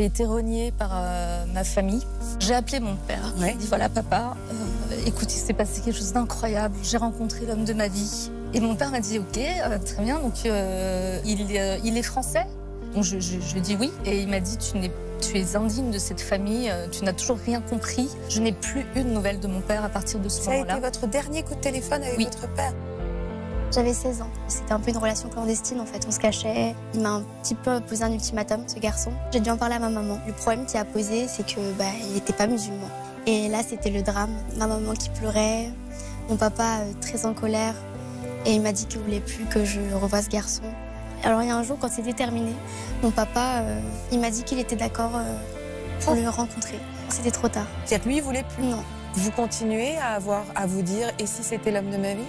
J'ai été reniée par euh, ma famille. J'ai appelé mon père. Il m'a dit voilà papa, euh, écoute, il s'est passé quelque chose d'incroyable. J'ai rencontré l'homme de ma vie. Et mon père m'a dit ok, euh, très bien, donc il, il, est français. Donc je, je, lui ai dit oui. Et il m'a dit tu n'es tu es indigne de cette famille, tu n'as toujours rien compris. Je n'ai plus eu de nouvelles de mon père à partir de ce moment-là. Ça été votre dernier coup de téléphone avec votre père j'avais 16 ans. C'était un peu une relation clandestine en fait, on se cachait. Il m'a un petit peu posé un ultimatum, ce garçon. J'ai dû en parler à ma maman. Le problème qu'il a posé, c'est que bah, il n'était pas musulman. Et là, c'était le drame. Ma maman qui pleurait, mon papa euh, très en colère. Et il m'a dit qu'il voulait plus que je revoie ce garçon. Alors il y a un jour, quand c'était terminé, mon papa, euh, il m'a dit qu'il était d'accord euh, pour le rencontrer. C'était trop tard. cest à lui, il voulait plus Non. Vous continuez à avoir à vous dire et si c'était l'homme de ma vie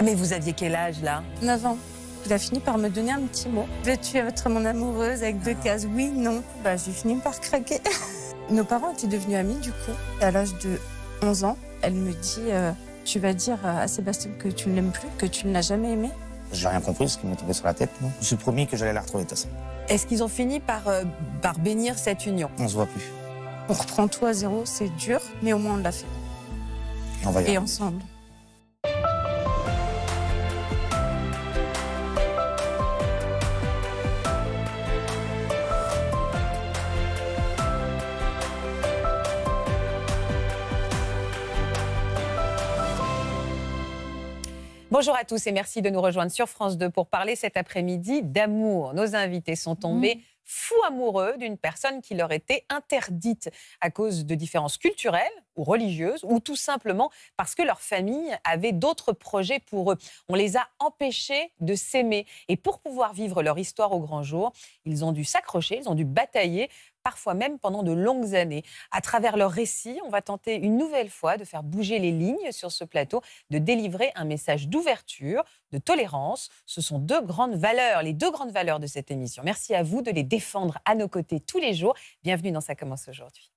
ah, mais vous aviez quel âge là 9 ans. Il a fini par me donner un petit mot. « tu être mon amoureuse avec deux cases. Oui, non. Bah, j'ai fini par craquer. Nos parents étaient devenus amis du coup. à l'âge de 11 ans, elle me dit euh, Tu vas dire à Sébastien que tu ne l'aimes plus, que tu ne l'as jamais aimé. J'ai rien compris ce qui m'est tombé sur la tête. je me suis promis que j'allais la retrouver, de toute façon. Est-ce qu'ils ont fini par, euh, par bénir cette union On se voit plus. On reprend tout à zéro, c'est dur, mais au moins on l'a fait. On va y Et ensemble. Bonjour à tous et merci de nous rejoindre sur France 2 pour parler cet après-midi d'amour. Nos invités sont tombés mmh. fous amoureux d'une personne qui leur était interdite à cause de différences culturelles ou religieuses ou tout simplement parce que leur famille avait d'autres projets pour eux. On les a empêchés de s'aimer et pour pouvoir vivre leur histoire au grand jour, ils ont dû s'accrocher, ils ont dû batailler parfois même pendant de longues années. À travers leurs récits, on va tenter une nouvelle fois de faire bouger les lignes sur ce plateau, de délivrer un message d'ouverture, de tolérance. Ce sont deux grandes valeurs, les deux grandes valeurs de cette émission. Merci à vous de les défendre à nos côtés tous les jours. Bienvenue dans Ça commence aujourd'hui.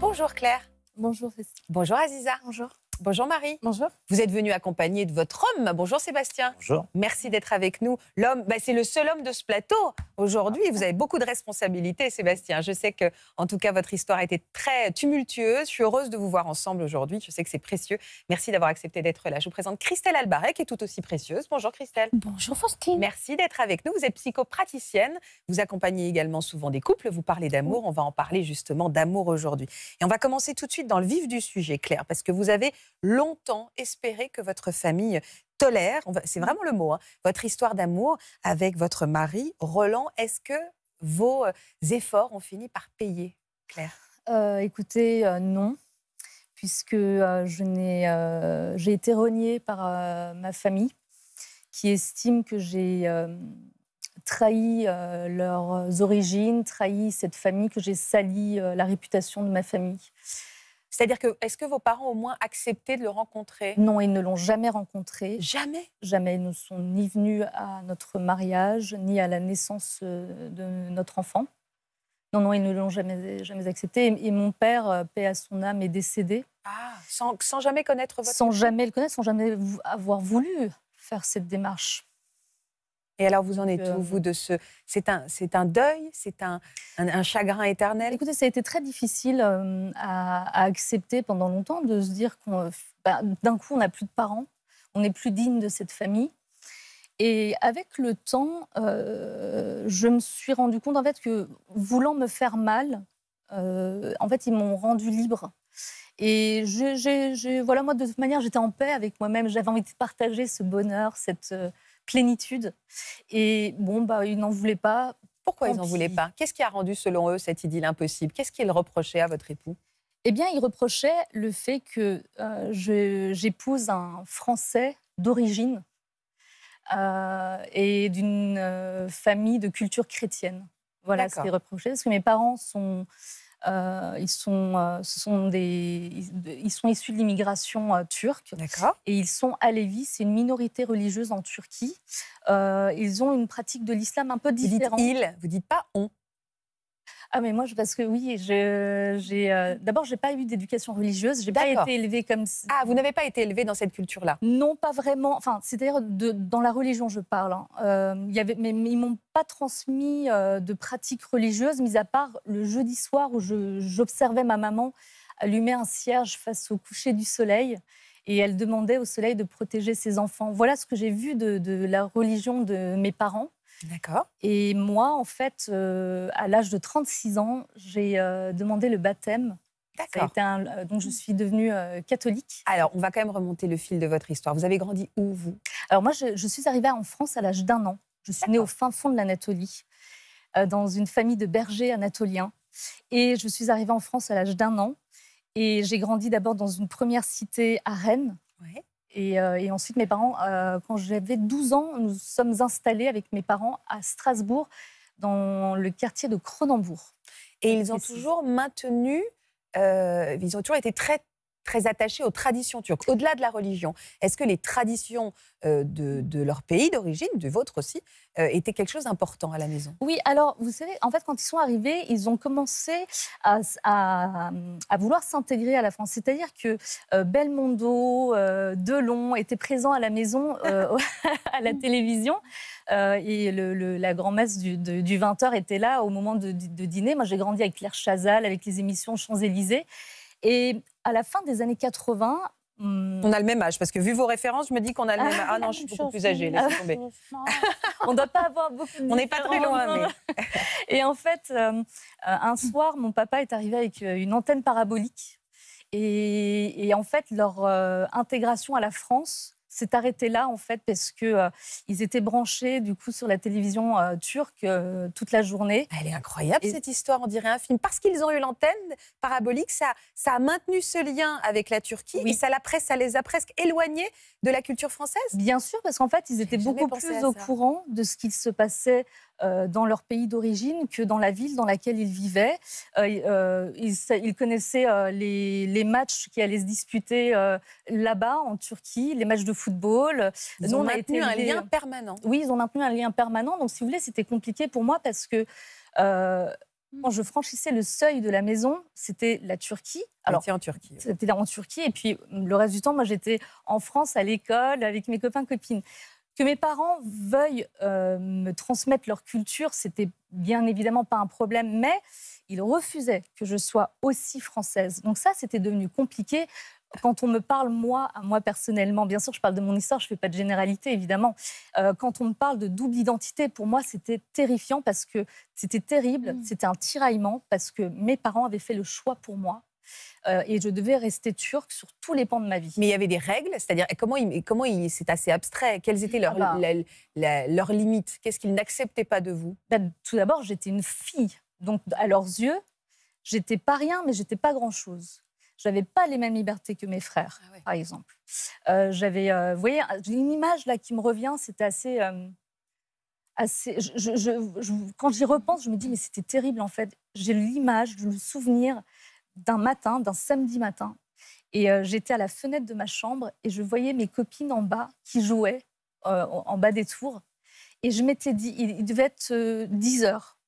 Bonjour Claire. Bonjour Cécile. Bonjour Aziza. Bonjour. Bonjour Marie. Bonjour. Vous êtes venue accompagnée de votre homme. Bonjour Sébastien. Bonjour. Merci d'être avec nous. L'homme, bah, c'est le seul homme de ce plateau aujourd'hui. Vous avez beaucoup de responsabilités, Sébastien. Je sais que, en tout cas, votre histoire a été très tumultueuse. Je suis heureuse de vous voir ensemble aujourd'hui. Je sais que c'est précieux. Merci d'avoir accepté d'être là. Je vous présente Christelle Albaret, qui est tout aussi précieuse. Bonjour Christelle. Bonjour Faustine. Merci d'être avec nous. Vous êtes psychopraticienne. Vous accompagnez également souvent des couples. Vous parlez d'amour. On va en parler justement d'amour aujourd'hui. Et on va commencer tout de suite dans le vif du sujet, Claire, parce que vous avez longtemps espéré que votre famille tolère, c'est vraiment le mot, hein, votre histoire d'amour avec votre mari, Roland. Est-ce que vos euh, efforts ont fini par payer, Claire euh, Écoutez, euh, non, puisque j'ai été reniée par ma famille qui estime que j'ai trahi leurs origines, trahi cette famille, que j'ai sali la réputation de ma famille. C'est-à-dire que, est-ce que vos parents au moins accepté de le rencontrer Non, ils ne l'ont jamais rencontré. Jamais Jamais. Ils ne sont ni venus à notre mariage, ni à la naissance euh, de notre enfant. Non, non, ils ne l'ont jamais, jamais accepté. Et, mon père, euh, paix à son âme, est décédé. Ah, sans, sans jamais connaître votre... Sans jamais le connaître, sans jamais avoir voulu faire cette démarche. Et alors, vous en êtes où, euh, vous, de ce. C'est un, un deuil C'est un, un, chagrin éternel Écoutez, ça a été très difficile euh, à, accepter pendant longtemps de se dire qu'on. Bah, d'un coup, on n'a plus de parents, on n'est plus digne de cette famille. Et avec le temps, euh, je me suis rendu compte en fait que voulant me faire mal, en fait, ils m'ont rendu libre. Et j'ai... voilà, moi, de toute manière, j'étais en paix avec moi-même. J'avais envie de partager ce bonheur, cette, plénitude. Et bon, bah, ils n'en voulaient pas. Pourquoi ils n'en voulaient pas Qu'est-ce qui a rendu, selon eux, cette idylle impossible Qu'est-ce qu'ils reprochaient à votre époux Eh bien, ils reprochaient le fait que euh, j'épouse un Français d'origine euh, et d'une euh, famille de culture chrétienne. Voilà ce qu'ils reprochaient, parce que mes parents sont euh, ils, sont, euh, ce sont des, ils sont issus de l'immigration euh, turque. Et ils sont alévis, c'est une minorité religieuse en Turquie. ils ont une pratique de l'islam un peu différente. Vous dites ils, vous dites pas on. Ah mais moi parce que oui, j'ai je euh, d'abord j'ai pas eu d'éducation religieuse, j'ai pas été élevée comme Ah, vous n'avez pas été élevée dans cette culture-là. Non, pas vraiment. Enfin, c'est-à-dire dans la religion je parle. Hein. Euh, il y avait, mais, ils ils m'ont pas transmis euh, de pratiques religieuses, mis à part le jeudi soir où j'observais ma maman allumer un cierge face au coucher du soleil et elle demandait au soleil de protéger ses enfants. Voilà ce que j'ai vu de la religion de mes parents. D'accord. Et moi, en fait, euh, à l'âge de 36 ans, j'ai euh, demandé le baptême. D'accord. Euh, donc, je suis devenue catholique. Alors, on va quand même remonter le fil de votre histoire. Vous avez grandi où, vous Alors, moi, je, je, suis arrivée en France à l'âge d'un an. Je suis née au fin fond de l'Anatolie, dans une famille de bergers anatoliens. Et je suis arrivée en France à l'âge d'un an. Et j'ai grandi d'abord dans une première cité à Rennes. Ouais. Euh, et, ensuite, mes parents, euh, quand j'avais 12 ans, nous sommes installés avec mes parents à Strasbourg, dans le quartier de Cronenbourg. Et ils ont toujours maintenu, euh, ils ont toujours été très très attachés aux traditions turques, au-delà de la religion. Est-ce que les traditions euh, de, leur pays d'origine, de vôtre aussi, euh, étaient quelque chose d'important à la maison Oui, alors vous savez, en fait, quand ils sont arrivés, ils ont commencé à, vouloir s'intégrer à la France. C'est-à-dire que euh, Belmondo, Delon étaient présents à la maison, à la télévision. et la grand-messe du, du 20h était là au moment de, de dîner. Moi, j'ai grandi avec Claire Chazal, avec les émissions Champs-Élysées. Et à la fin des années 80, hmm. on a le même âge, parce que vu vos références, je me dis qu'on a le même âge. Ah non, je suis beaucoup plus âgée, laissez tomber. on ne doit pas avoir beaucoup On n'est pas très loin, et en fait, euh, euh, un soir, mon papa est arrivé avec euh, une antenne parabolique. Et, en fait, leur intégration à la France s'est arrêté là, en fait, parce que euh, ils étaient branchés, du coup, sur la télévision euh, turque euh, toute la journée. Elle est incroyable, cette histoire, on dirait un film. Parce qu'ils ont eu l'antenne parabolique, ça, ça a maintenu ce lien avec la Turquie oui. ça, la presse, ça les a presque éloignés de la culture française. Bien sûr, parce qu'en fait, ils étaient beaucoup plus au courant de ce qui se passait euh, dans leur pays d'origine que dans la ville dans laquelle ils vivaient. Euh, euh, ils, connaissaient les, matchs qui allaient se disputer là-bas, en Turquie, les matchs de football. Ils ont on maintenu a un lien permanent. Oui, ils ont maintenu un lien permanent. Donc, si vous voulez, c'était compliqué pour moi parce que... Hmm. quand je franchissais le seuil de la maison, c'était la Turquie. Alors, c'était en Turquie. C'était en Turquie. Et puis, le reste du temps, moi, j'étais en France, à l'école, avec mes copains, copines. Que mes parents veuillent euh, me transmettre leur culture, c'était bien évidemment pas un problème, mais ils refusaient que je sois aussi française. Donc ça, c'était devenu compliqué. Quand on me parle, moi, à moi personnellement, bien sûr, je parle de mon histoire, je ne fais pas de généralité, évidemment. Euh, quand on me parle de double identité, pour moi, c'était terrifiant parce que c'était terrible, mmh. c'était un tiraillement parce que mes parents avaient fait le choix pour moi euh, et je devais rester turque sur tous les pans de ma vie. Mais il y avait des règles, c'est-à-dire comment, comment c'est assez abstrait. Quelles étaient ah bah. leurs, limites Qu'est-ce qu'ils n'acceptaient pas de vous bah, Tout d'abord, j'étais une fille. Donc, à leurs yeux, j'étais pas rien, mais j'étais pas grand-chose. J'avais pas les mêmes libertés que mes frères, ah par exemple. Euh, j'avais, euh, vous voyez, j'ai une image là qui me revient, c'était assez. Assez, quand j'y repense, je me dis, mais c'était terrible en fait. J'ai l'image, le souvenir d'un matin, d'un samedi matin. Et euh, j'étais à la fenêtre de ma chambre et je voyais mes copines en bas qui jouaient euh, en bas des tours. Et je m'étais dit, il, devait être 10 euh, heures.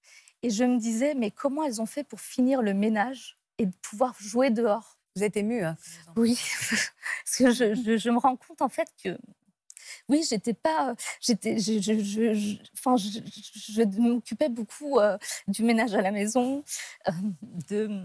Et je me disais, mais comment elles ont fait pour finir le ménage et pouvoir jouer dehors Vous êtes émue, hein. Oui, parce que je, me rends compte en fait que. Oui, j'étais pas. J'étais, je, enfin, je, m'occupais beaucoup du ménage à la maison, de,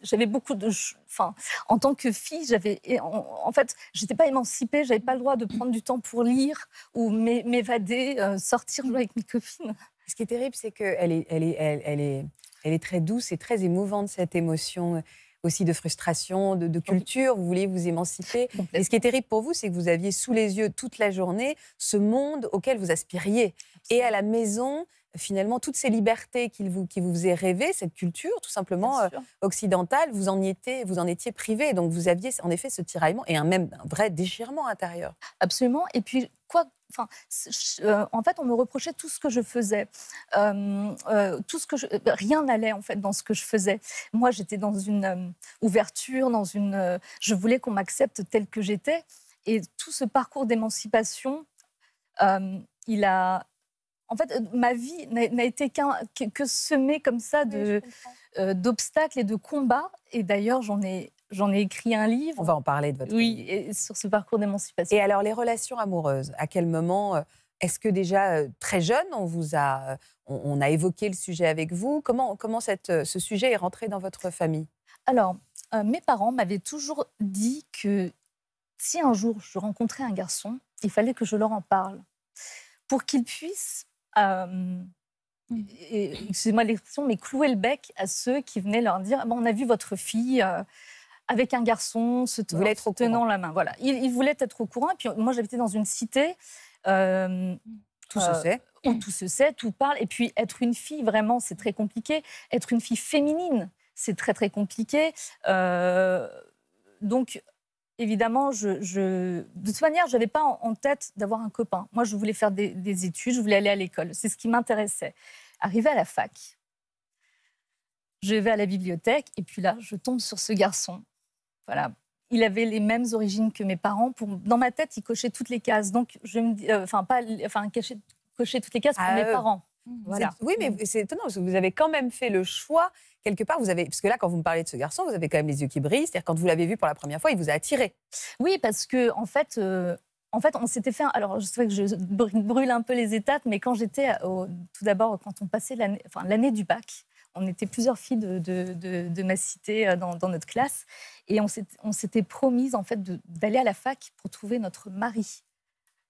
j'avais beaucoup de. Enfin, en tant que fille, j'avais. En fait, j'étais pas émancipée, j'avais pas le droit de prendre du temps pour lire ou m'évader, euh, sortir, sortir avec mes copines. Ce qui est terrible, c'est qu'elle est, elle est, elle, est, elle est très douce et très émouvante, cette émotion euh, aussi de frustration, de, de culture. Vous voulez vous émanciper. Et ce qui est terrible pour vous, c'est que vous aviez sous les yeux toute la journée ce monde auquel vous aspiriez. Et à la maison, finalement, toutes ces libertés qui vous, qui vous faisaient rêver, cette culture tout simplement euh, occidentale, vous en, étiez, vous en étiez privé. Donc vous aviez en effet ce tiraillement et un même un vrai déchirement intérieur. Absolument. Et puis, quoi Enfin, euh, en fait, on me reprochait tout ce que je faisais, euh, tout ce que je, bah, rien n'allait en fait dans ce que je faisais. Moi, j'étais dans une ouverture, dans une, je voulais qu'on m'accepte tel que j'étais, et tout ce parcours d'émancipation, il a, en fait, euh, ma vie n'a été qu'un que, semée comme ça de euh, d'obstacles et de combats. Et d'ailleurs, j'en ai J'en ai écrit un livre. On va en parler de votre oui, sur ce parcours d'émancipation. Et alors les relations amoureuses, à quel moment euh, est-ce que déjà très jeune on vous a on, a évoqué le sujet avec vous Comment comment cette, ce sujet est rentré dans votre famille Alors mes parents m'avaient toujours dit que si un jour je rencontrais un garçon, il fallait que je leur en parle pour qu'ils puissent... Euh, excusez-moi l'expression, mais clouer le bec à ceux qui venaient leur dire ah On a vu votre fille euh, avec un garçon se, tenant, être tenant la main. Voilà. Ils, voulaient être au courant. puis, moi, j'habitais dans une cité. Euh, tout se sait. Où tout se sait, tout parle. Et puis, être une fille, vraiment, c'est très compliqué. Être une fille féminine, c'est très, très compliqué. donc, évidemment, je, de toute manière, je n'avais pas en, tête d'avoir un copain. Moi, je voulais faire des, études, je voulais aller à l'école. C'est ce qui m'intéressait. Arrivé à la fac, je vais à la bibliothèque et puis là, je tombe sur ce garçon. Voilà. Il avait les mêmes origines que mes parents. Dans ma tête, il cochait toutes les cases. Donc, je me dis, euh, enfin, pas, enfin, cochait, toutes les cases pour ah, mes euh, parents. Hmm, voilà. Oui, mais mm. c'est étonnant parce que vous avez quand même fait le choix quelque part, vous avez. Parce que là, quand vous me parlez de ce garçon, vous avez quand même les yeux qui brillent. C'est-à-dire, quand vous l'avez vu pour la première fois, il vous a attiré. Oui, parce que, en fait. Euh, en fait, on s'était fait. Alors, je sais que je brûle un peu les étapes, mais quand j'étais. Tout d'abord, quand on passait l'année enfin, du bac, on était plusieurs filles de, de, de, ma cité euh, dans, dans, notre classe. Et on s'était promise, en fait, d'aller à la fac pour trouver notre mari.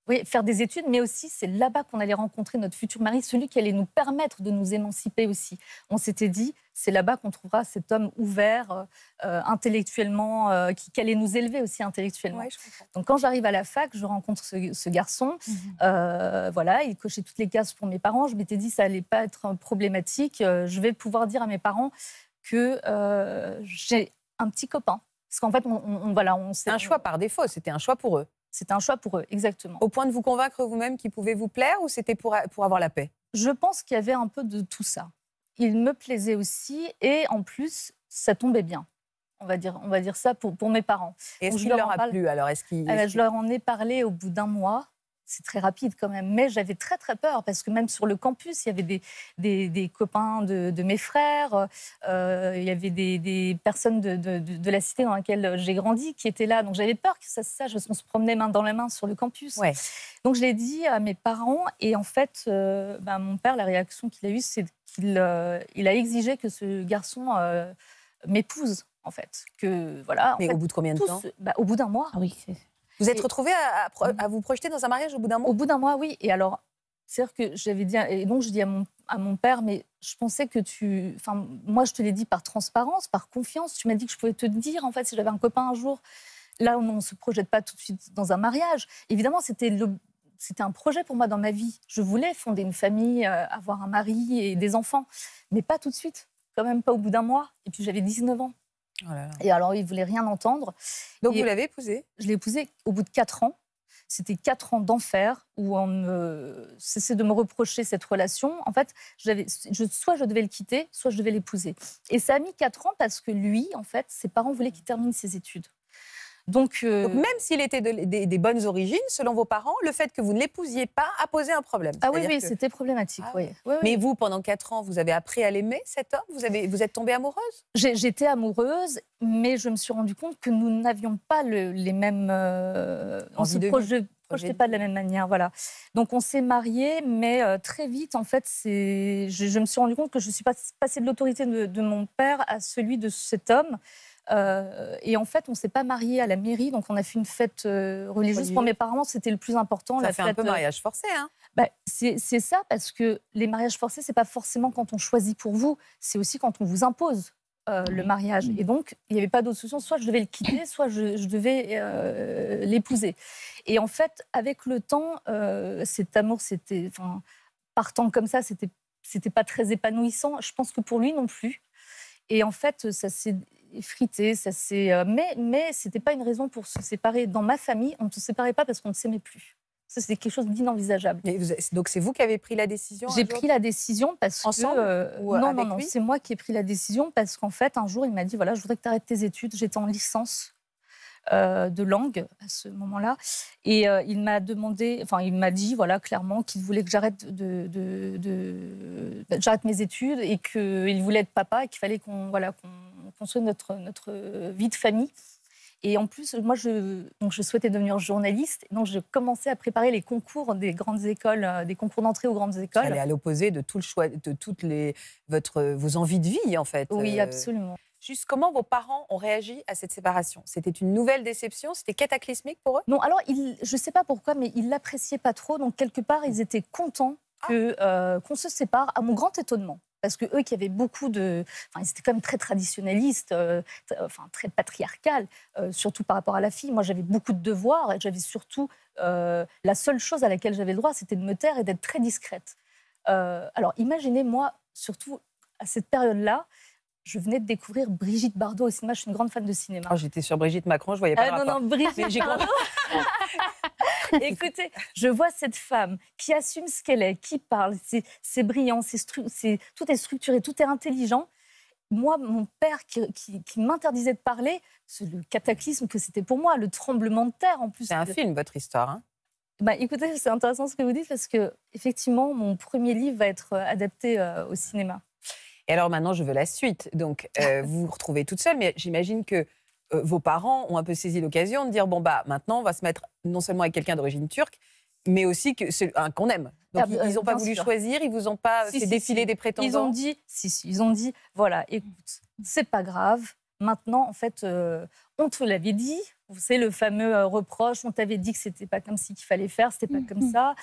Oui, faire des études, mais aussi c'est là-bas qu'on allait rencontrer notre futur mari, celui qui allait nous permettre de nous émanciper aussi. On s'était dit, c'est là-bas qu'on trouvera cet homme ouvert, euh, intellectuellement, euh, qui, allait nous élever aussi intellectuellement. Donc quand j'arrive à la fac, je rencontre ce, garçon. Mhm. Euh, voilà, il cochait toutes les cases pour mes parents. Je m'étais dit, ça allait pas être problématique. je vais pouvoir dire à mes parents que j'ai un petit copain. Parce qu'en fait, on, voilà, on un choix par défaut, c'était un choix pour eux. C'était un choix pour eux, exactement. Au point de vous convaincre vous-même qu'il pouvait vous plaire ou c'était pour, pour avoir la paix Je pense qu'il y avait un peu de tout ça. Il me plaisait aussi et en plus, ça tombait bien. On va dire, on va dire ça pour, mes parents. Est-ce qu'il leur, eh a plu alors ben, est Je leur en ai parlé au bout d'un mois c'est très rapide quand même. Mais j'avais très très peur parce que même sur le campus, il y avait des, des, copains de, mes frères, euh, il y avait des, personnes de, la cité dans laquelle j'ai grandi qui étaient là. Donc j'avais peur que ça se sache qu'on se promenait main dans la main sur le campus. Ouais. Donc je l'ai dit à mes parents et en fait, euh, bah, mon père, la réaction qu'il a eue, c'est qu'il euh, a exigé que ce garçon m'épouse en fait. Que voilà. Mais au bout de combien de temps bah, Au bout d'un mois. Ah oui. Vous êtes retrouvée à, vous projeter dans un mariage au bout d'un mois Au bout d'un mois, oui. Et alors, cest que j'avais dit, et donc je dis à mon, à mon père, mais je pensais que tu. Enfin, moi, je te l'ai dit par transparence, par confiance. Tu m'as dit que je pouvais te dire, en fait, si j'avais un copain un jour. Là, où on ne se projette pas tout de suite dans un mariage. Évidemment, c'était c'était un projet pour moi dans ma vie. Je voulais fonder une famille, euh, avoir un mari et des enfants, mais pas tout de suite, quand même pas au bout d'un mois. Et puis j'avais 19 ans. Oh Et alors, il voulait rien entendre. Donc, vous l'avez épousé Je l'ai épousé au bout de quatre ans. C'était quatre ans d'enfer où on me cessait de me reprocher cette relation. En fait, soit je devais le quitter, soit je devais l'épouser. Et ça a mis quatre ans parce que lui, en fait, ses parents voulaient qu'il termine ses études. Euh, Donc, même s'il était de, des, bonnes origines, selon vos parents, le fait que vous ne l'épousiez pas a posé un problème. Ah oui, oui, c'était problématique. Ah oui. Mais vous, pendant 4 ans, vous avez appris à l'aimer, cet homme vous, avez, vous êtes tombée amoureuse J'étais amoureuse, mais je me suis rendu compte que nous n'avions pas les mêmes... Euh, on se projetait pas de la même manière, voilà. Donc on s'est mariés, mais euh, très vite, en fait, je, je me suis rendu compte que je suis passée de l'autorité de, de mon père à celui de cet homme. Euh, et en fait, on s'est pas marié à la mairie, donc on a fait une fête euh, religieuse pour mes parents. C'était le plus important. Ça fait un peu euh, mariage forcé, hein bah, c'est ça, parce que les mariages forcés, c'est pas forcément quand on choisit pour vous, c'est aussi quand on vous impose. le mariage. Et donc, il n'y avait pas d'autre solution. Soit je devais le quitter, soit je, devais l'épouser. Et en fait, avec le temps, cet amour, c'était, partant comme ça, c'était, c'était pas très épanouissant. Je pense que pour lui non plus. Et en fait, ça s'est frité, ça s'est. Euh, mais, mais ce n'était pas une raison pour se séparer. Dans ma famille, on ne se séparait pas parce qu'on ne s'aimait plus. Ça, c'était quelque chose d'inenvisageable. Donc, c'est vous qui avez pris la décision J'ai pris la décision parce que. Euh, euh, non, non, non, non, c'est moi qui ai pris la décision parce qu'en fait, un jour, il m'a dit voilà, je voudrais que tu arrêtes tes études. J'étais en licence. Euh, de langue à ce moment-là. Et euh, il m'a demandé, enfin, il m'a dit, voilà, clairement, qu'il voulait que j'arrête de, bah, j'arrête mes études et qu'il voulait être papa et qu'il fallait qu'on voilà, qu'on construise notre, notre vie de famille. Et en plus, moi, je, donc je souhaitais devenir journaliste. Donc, je commençais à préparer les concours des grandes écoles, euh, des concours d'entrée aux grandes écoles. Elle est à l'opposé de tout le choix, de toutes les votre vos envies de vie, en fait. Oui, absolument. Juste comment vos parents ont réagi à cette séparation C'était une nouvelle déception C'était cataclysmique pour eux Non, alors ils, je ne sais pas pourquoi, mais ils l'appréciaient pas trop. Donc quelque part, ils étaient contents ah. euh, qu'on se sépare, à mon grand étonnement. Parce que eux qui avaient beaucoup de. Enfin, ils étaient quand même très traditionnalistes, euh, très, enfin, très euh, surtout par rapport à la fille. Moi, j'avais beaucoup de devoirs et j'avais surtout. la seule chose à laquelle j'avais le droit, c'était de me taire et d'être très discrète. alors, imaginez, moi, surtout à cette période-là, je venais de découvrir Brigitte Bardot au cinéma. Je suis une grande fan de cinéma. Ah, j'étais sur Brigitte Macron, je voyais pas. Ah, non, non, Brigitte Bardot. Écoutez, je vois cette femme qui assume ce qu'elle est, qui parle, c'est brillant, c'est tout est structuré, tout est intelligent. Moi, mon père qui, qui, m'interdisait de parler, c'est le cataclysme que c'était pour moi, le tremblement de terre en plus. C'est un film, votre histoire. Hein. bah, écoutez, c'est intéressant ce que vous dites parce que effectivement, mon premier livre va être euh, adapté euh, au cinéma. Et alors maintenant, je veux la suite. Donc, euh, ah. vous vous retrouvez toute seule, mais j'imagine que euh, vos parents ont un peu saisi l'occasion de dire bon, bah, maintenant, on va se mettre non seulement avec quelqu'un d'origine turque, mais aussi que un qu'on aime. Donc, ah, ils n'ont bah, pas voulu choisir, ils vous ont pas fait défiler des prétendants. Ils ont dit, ils ont dit, voilà, écoute, c'est pas grave, Maintenant, en fait, euh, on te l'avait dit. C'est le fameux euh, reproche. On t'avait dit que c'était pas comme si qu'il fallait faire, c'était pas mm, comme mm. ça.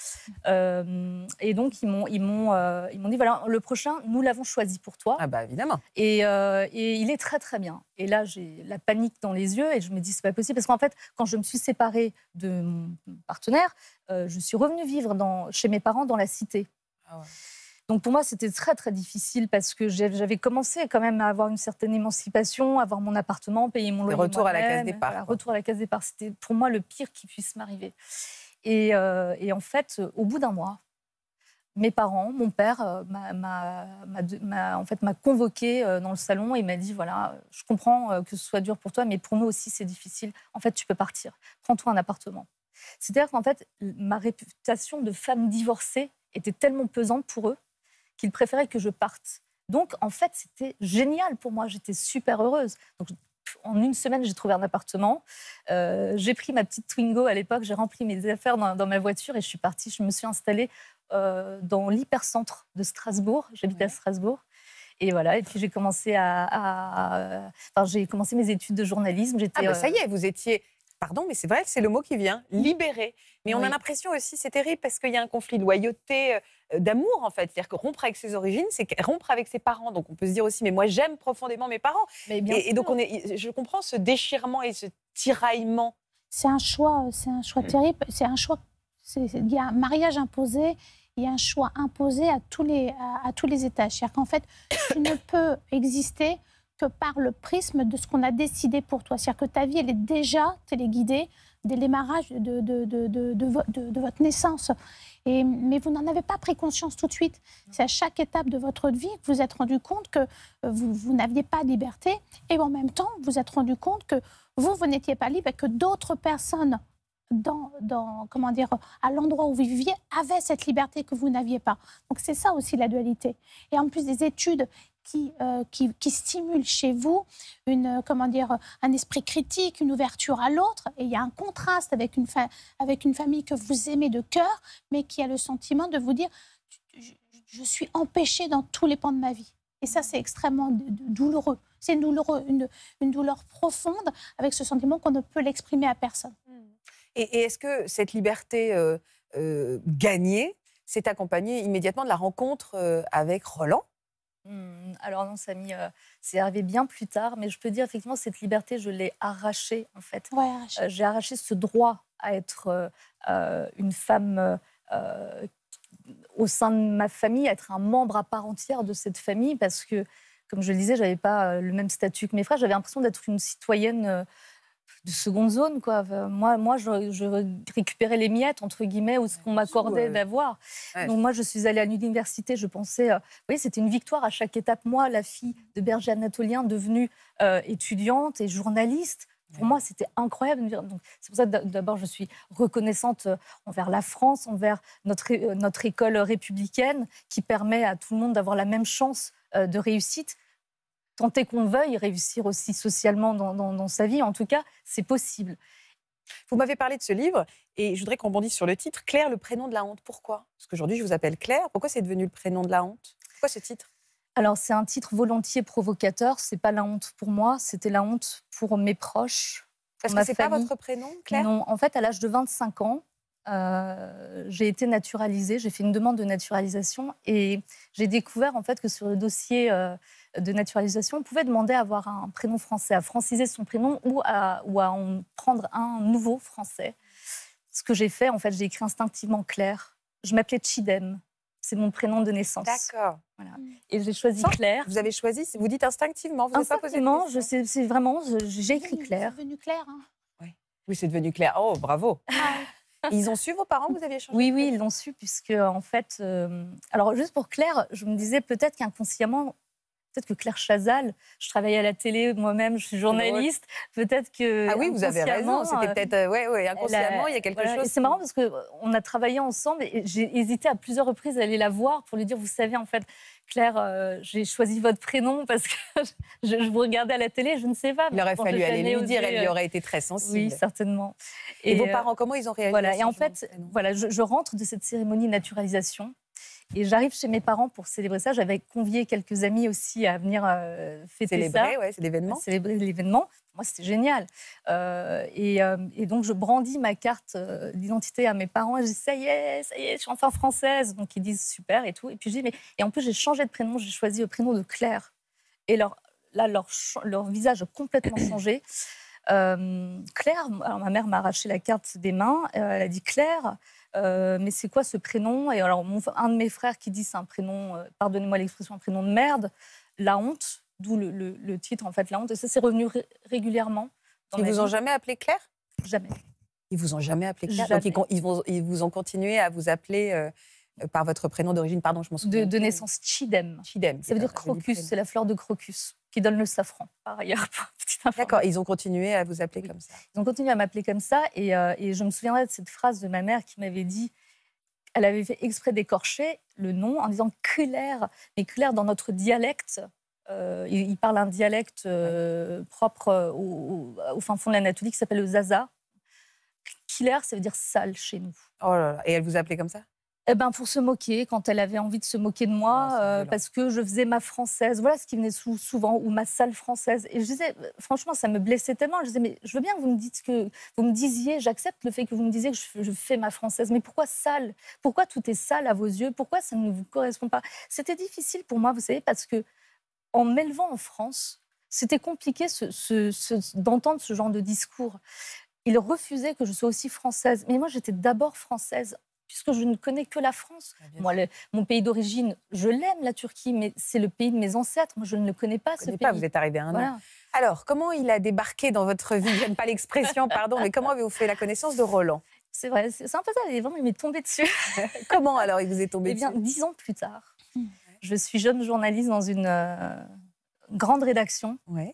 Euh, et donc ils m'ont, ils m'ont, ils m'ont dit voilà, le prochain, nous l'avons choisi pour toi. Ah bah évidemment. Et, et il est très très bien. Et là, j'ai la panique dans les yeux et je me dis c'est pas possible parce qu'en fait, quand je me suis séparée de mon partenaire, je suis revenue vivre dans, chez mes parents dans la cité. Ah ouais. Donc pour moi, c'était très très difficile parce que j'avais commencé quand même à avoir une certaine émancipation, avoir mon appartement, payer mon loyer. Retour à la case départ. Le retour à la case départ, c'était pour moi le pire qui puisse m'arriver. Et, euh, et en fait, euh, au bout d'un mois, mes parents, mon père euh, m'a en fait m'a convoqué dans le salon et m'a dit voilà, je comprends que ce soit dur pour toi, mais pour nous aussi c'est difficile. En fait, tu peux partir. Prends-toi un appartement. C'est-à-dire qu'en fait, ma réputation de femme divorcée était tellement pesante pour eux qu'il préférait que je parte. Donc, en fait, c'était génial pour moi. J'étais super heureuse. Donc, en une semaine, j'ai trouvé un appartement. Euh, j'ai pris ma petite Twingo à l'époque, j'ai rempli mes affaires dans, ma voiture et je suis partie. Je me suis installée euh, dans l'hypercentre de Strasbourg. J'habite à Strasbourg. Et voilà, et puis j'ai commencé à, j'ai commencé mes études de journalisme. J'étais, ah bah, ça y euh, est, vous étiez pardon, mais c'est vrai, c'est le mot qui vient, libérer. Mais on a l'impression aussi, c'est terrible parce qu'il y a un conflit de loyauté, euh, d'amour en fait. C'est-à-dire que rompre avec ses origines, c'est rompre avec ses parents. Donc on peut se dire aussi, mais moi j'aime profondément mes parents. et, donc on est, je comprends ce déchirement et ce tiraillement. C'est un choix, euh, c'est un choix mm. terrible. C'est un choix. Il y a un mariage imposé. Il y a un choix imposé à tous les, à, à tous les étages. C'est-à-dire qu'en fait, tu ne peux exister que par le prisme de ce qu'on a décidé pour toi. C'est-à-dire que ta vie, elle est déjà téléguidée dès le démarrage de, de, de, de, votre naissance. Et, mais vous n'en avez pas pris conscience tout de suite. C'est à chaque étape de votre vie que vous êtes rendu compte que euh, vous, vous n'aviez pas de liberté et en même temps, vous êtes rendu compte que vous, vous n'étiez pas libre et que d'autres personnes dans, dans, comment dire, à l'endroit où vous viviez avaient cette liberté que vous n'aviez pas. Donc c'est ça aussi la dualité. Et en plus des études euh, qui, stimule chez vous une, euh, comment dire, un esprit critique, une ouverture à l'autre. Et il y a un contraste avec une, famille que vous aimez de cœur, mais qui a le sentiment de vous dire je, suis empêchée dans tous les pans de ma vie. Et ça, c'est extrêmement douloureux. C'est douloureux, une, douleur profonde avec ce sentiment qu'on ne peut l'exprimer à personne. Et, est-ce que cette liberté euh, gagnée s'est accompagnée immédiatement de la rencontre avec Roland Mmh, alors non, Samy, euh, c'est arrivé bien plus tard, mais je peux dire effectivement cette liberté, je l'ai arrachée en fait. Euh, j'ai arraché ce droit à être euh, euh, une femme au sein de ma famille, à être un membre à part entière de cette famille, parce que, comme je le disais, j'avais pas le même statut que mes frères. J'avais l'impression d'être une citoyenne de seconde zone. Quoi. Moi, je, récupérais les miettes, entre guillemets, ou ce qu'on m'accordait d'avoir. Donc moi, je suis allée à l'université, je pensais... Euh, vous voyez, c'était une victoire à chaque étape. Moi, la fille de berger anatolien, devenue euh, étudiante et journaliste, pour moi, c'était incroyable. c'est pour ça que d'abord, je suis reconnaissante euh, envers la France, envers notre école républicaine qui permet à tout le monde d'avoir la même chance de réussite tant et qu'on veuille réussir aussi socialement dans, sa vie, en tout cas, c'est possible. Vous m'avez parlé de ce livre et je voudrais qu'on bondisse sur le titre. Claire, le prénom de la honte, pourquoi Parce qu'aujourd'hui, je vous appelle Claire. Pourquoi c'est devenu le prénom de la honte Pourquoi ce titre Alors, c'est un titre volontiers provocateur. C'est pas la honte pour moi, c'était la honte pour mes proches. Parce que c'est pas votre prénom, Claire Non, en fait, à l'âge de 25 ans, euh, j'ai été naturalisée, j'ai fait une demande de naturalisation et j'ai découvert en fait que sur le dossier euh, de naturalisation, on pouvait demander à avoir un prénom français, à franciser son prénom ou à, ou à en prendre un nouveau français. Ce que j'ai fait, en fait, j'ai écrit instinctivement Claire. Je m'appelais Chidem. C'est mon prénom de naissance. D'accord. Mm. Et j'ai choisi Claire. Vous avez choisi, vous dites instinctivement, vous n'avez pas je sais, c'est vraiment, j'ai écrit Claire. C'est devenu Claire. Hein. Oui, oui c'est devenu Claire. Oh, bravo. Ah. Ils ont su, vos parents, vous aviez changé Oui, oui, ils l'ont su, puisque en fait. Euh, alors, juste pour Claire, je me disais peut-être qu'inconsciemment, Peut-être que Claire Chazal, je travaille à la télé moi-même, je suis journaliste. Peut-être que. Ah oui, vous avez raison. C'était euh, peut-être. Euh, oui, ouais, inconsciemment, il y a quelque chose. C'est marrant parce qu'on euh, a travaillé ensemble et j'ai hésité à plusieurs reprises à aller la voir pour lui dire Vous savez, en fait, Claire, j'ai choisi votre prénom parce que je, vous regardais à la télé, je ne sais pas. Il aurait fallu aller lui dire, elle y aurait été très sensible. Oui, certainement. Et, vos parents, comment ils ont réagi Voilà, et en fait, voilà, je, je rentre de cette cérémonie naturalisation et j'arrive chez mes parents pour célébrer ça. J'avais convié quelques amis aussi à venir euh, fêter célébrer, c'est l'événement. Célébrer l'événement. Moi, c'était génial. Euh, euh, et, donc, je brandis ma carte d'identité à mes parents. je dis, ça y est, ça y est, je suis enfin française. Donc, ils disent super et tout. Et puis, je dis, mais... Et en plus, j'ai changé de prénom. J'ai choisi le prénom de Claire. Et leur, là, leur, leur visage a complètement changé. Claire, alors ma mère m'a arraché la carte des mains. elle a dit, Claire, euh, mais c'est quoi ce prénom Et alors, un de mes frères qui dit c'est un prénom, euh, pardonnez-moi l'expression, un prénom de merde, la honte, d'où le, titre en fait, la honte. ça, c'est revenu régulièrement. Ils Ils vous ont jamais appelé Claire Jamais. Ils vous ont jamais appelé Claire ils, vous ont continué à vous appeler euh, par votre prénom d'origine, pardon, je m'en souviens. De, de, naissance, Chidem. Chidem. Ça veut dire crocus, c'est la fleur de crocus qui donne le safran, par ailleurs. D'accord, ils ont continué à vous appeler comme ça. Ils ont continué à m'appeler comme ça. Et, euh, et, je me souviendrai de cette phrase de ma mère qui m'avait dit elle avait fait exprès d'écorcher le nom en disant Kuller. Mais Kuller, dans notre dialecte, euh, il, parle un dialecte euh, propre au, fin fond de l'Anatolie qui s'appelle le Zaza. Killer, ça veut dire sale chez nous. Oh là là, et elle vous appelait comme ça eh ben pour se moquer, quand elle avait envie de se moquer de moi, ah, euh, parce que je faisais ma française, voilà ce qui venait souvent, ou ma salle française. Et je disais, euh, franchement, ça me blessait tellement. Je disais, mais je veux bien que vous me dites que vous me disiez, j'accepte le fait que vous me disiez que je, je fais ma française, mais pourquoi sale Pourquoi tout est sale à vos yeux Pourquoi ça ne vous correspond pas C'était difficile pour moi, vous savez, parce que en m'élevant en France, c'était compliqué d'entendre ce genre de discours. il refusait que je sois aussi française. Mais moi, j'étais d'abord française puisque je ne connais que la France. Ah, Moi, mon pays d'origine, je l'aime, la Turquie, mais c'est le pays de mes ancêtres. Moi, je ne le connais pas, Vous ce pays. Pas, vous êtes arrivé un an. Alors, comment il a débarqué dans votre vie J'aime pas l'expression, pardon, mais comment avez-vous fait la connaissance de Roland C'est vrai, c'est un peu ça, il m'est tombé dessus. comment alors il vous est tombé eh bien, Dix ans plus tard, hum. je suis jeune journaliste dans une euh, grande rédaction. Ouais.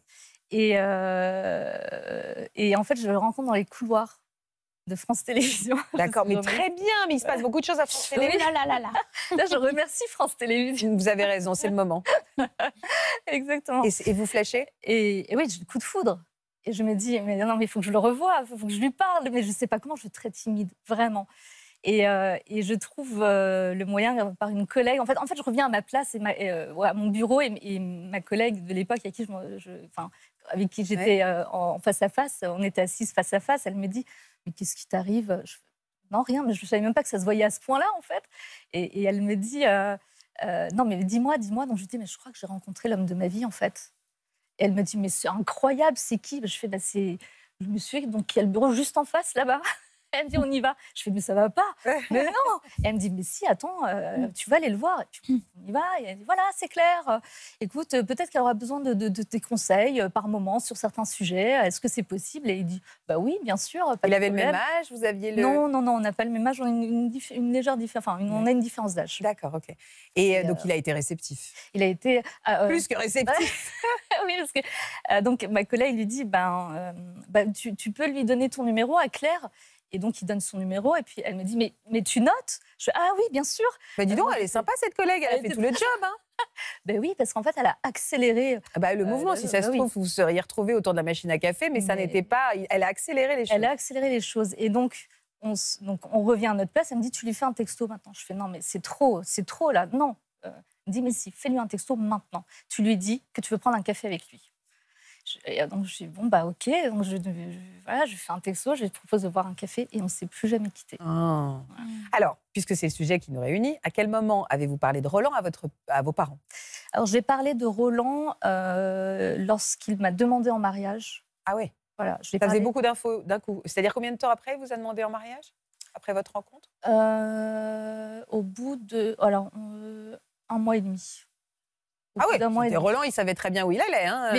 Et, euh, et en fait, je le rencontre dans les couloirs de France Télévisions. D'accord, mais très bien, mais il se passe beaucoup de choses à France Télévisions. là, je remercie France Télévisions. Vous avez raison, c'est le moment. Exactement. Et, vous flashez et, j'ai oui, coup de foudre. Et je me dis, mais non, mais il faut que je le revoie, il faut que je lui parle, mais je ne sais pas comment, je suis très timide, vraiment. Et, euh, je trouve euh, le moyen par une collègue. En fait, en fait, je reviens à ma place, et, ma, euh, à mon bureau, et, ma collègue de l'époque avec qui j'étais en, face à face, on était assise face à face, elle me dit mais qu'est-ce qui t'arrive je... Non, rien, mais je ne savais même pas que ça se voyait à ce point-là, en fait. Et, elle me dit, euh, euh, non, mais dis-moi, dis-moi. Donc je lui dis, mais je crois que j'ai rencontré l'homme de ma vie, en fait. Et elle me dit, mais c'est incroyable, c'est qui Je fais, bah, c'est le monsieur donc, qui a le bureau juste en face, là-bas. Elle me dit, on y va. Je fais, mais ça va pas. mais non. elle me dit, mais si, attends, euh, mm. tu vas aller le voir. Mm. on y va. Et elle dit, voilà, c'est clair. Écoute, euh, peut-être qu'elle aura besoin de, tes conseils euh, par moment sur certains sujets. Est-ce que c'est possible Et il dit, bah oui, bien sûr. il avait le même âge Vous aviez le. Non, non, non, on n'a pas le même âge. On a une, légère différence. Enfin, on a une différence d'âge. D'accord, OK. Et, donc, il a été réceptif Il a été. Plus que réceptif. oui, parce que. donc, ma collègue lui dit, ben, ben tu peux lui donner ton numéro à Claire et donc, il donne son numéro. Et puis, elle me dit Mais, mais tu notes Je fais Ah oui, bien sûr. Mais dis donc, euh, elle est sympa, cette collègue. Elle, a fait tout le job. Hein. ben oui, parce qu'en fait, elle a accéléré. Ah bah, le euh, mouvement, si ça bah se trouve, vous seriez retrouvés autour de la machine à café, mais, ça n'était pas. Elle a accéléré les choses. Elle a accéléré les choses. Et donc. On, donc, on revient à notre place. Elle me dit Tu lui fais un texto maintenant. Je fais Non, mais c'est trop, c'est trop là. Non. dis euh, elle Mais si, fais-lui un texto maintenant. Tu lui dis que tu veux prendre un café avec lui. Euh, donc je dis bon bah ok, donc je, voilà, je fais un texto, je lui propose de boire un café et on ne s'est plus jamais quitté. Ah. Alors, puisque c'est le sujet qui nous réunit, à quel moment avez-vous parlé de Roland à, votre, à vos parents Alors j'ai parlé de Roland euh, lorsqu'il m'a demandé en mariage. Ah ouais voilà, Ça faisait beaucoup d'infos d'un coup. C'est-à-dire combien de temps après il vous a demandé en mariage Après votre rencontre euh, Au bout de... Alors, un mois et demi. Ah oui, Roland, il savait très bien où il allait. Hein.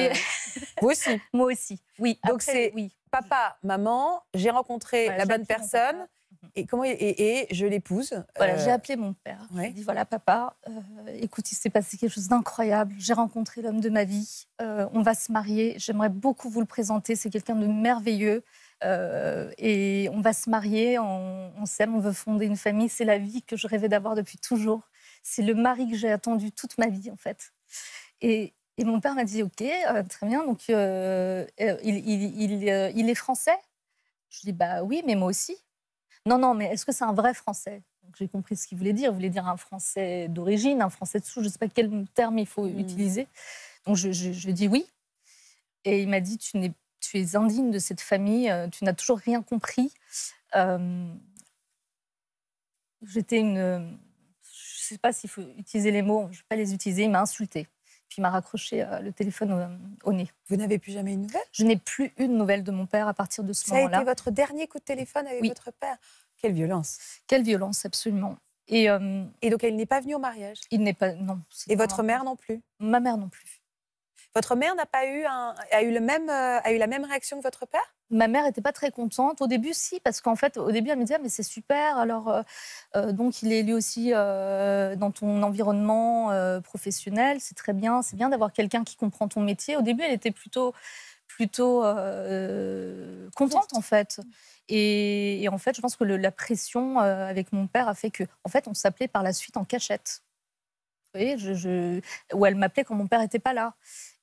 Vous euh, aussi Moi aussi, oui. Donc c'est oui. papa, maman, j'ai rencontré la bonne personne mhm. et, comment, et, je l'épouse. Voilà, j'ai euh, appelé mon père. Ouais. J'ai dit, voilà papa, euh, écoute, il s'est passé quelque chose d'incroyable. J'ai rencontré l'homme de ma vie. on va se marier. J'aimerais beaucoup vous le présenter. C'est quelqu'un de merveilleux. et on va se marier, on s'aime, on veut fonder une famille. C'est la vie que je rêvais d'avoir depuis toujours c'est le mari que j'ai attendu toute ma vie, en fait. Et, mon père m'a dit, OK, euh, très bien, donc euh, euh, il, il, est français Je dis, bah oui, mais moi aussi. Non, non, mais est-ce que c'est un vrai français J'ai compris ce qu'il voulait dire. Il voulait dire un français d'origine, un français de sous, je ne sais pas quel terme il faut hmm. utiliser. Donc je, je, dis oui. Et il m'a dit, tu, tu es indigne de cette famille, tu n'as toujours rien compris. J'étais une sais pas s'il faut utiliser les mots, je ne vais pas les utiliser, il m'a insulté. Puis il m'a raccroché euh, le téléphone euh, au, nez. Vous n'avez plus jamais eu de nouvelles Je n'ai plus eu de nouvelles de mon père à partir de ce moment-là. Ça a été votre dernier coup de téléphone avec votre père Quelle violence Quelle violence, absolument. Euh, Et, donc elle n'est pas venue au mariage Il n'est pas, non. Et votre mère non plus Ma mère non plus. Votre mère n'a pas eu, un, a eu, le même, a eu la même réaction que votre père ma mère n'était pas très contente. Au début, si, parce qu'en fait, au début, elle me disait, ah, mais c'est super, alors, euh, euh, donc il est lui aussi euh, dans ton environnement professionnel, c'est très bien, c'est bien d'avoir quelqu'un qui comprend ton métier. Au début, elle était plutôt, plutôt contente, en fait. Et, en fait, je pense que la pression avec mon père a fait que, en fait, on s'appelait par la suite en cachette voyez, je, où elle m'appelait quand mon père n'était pas là.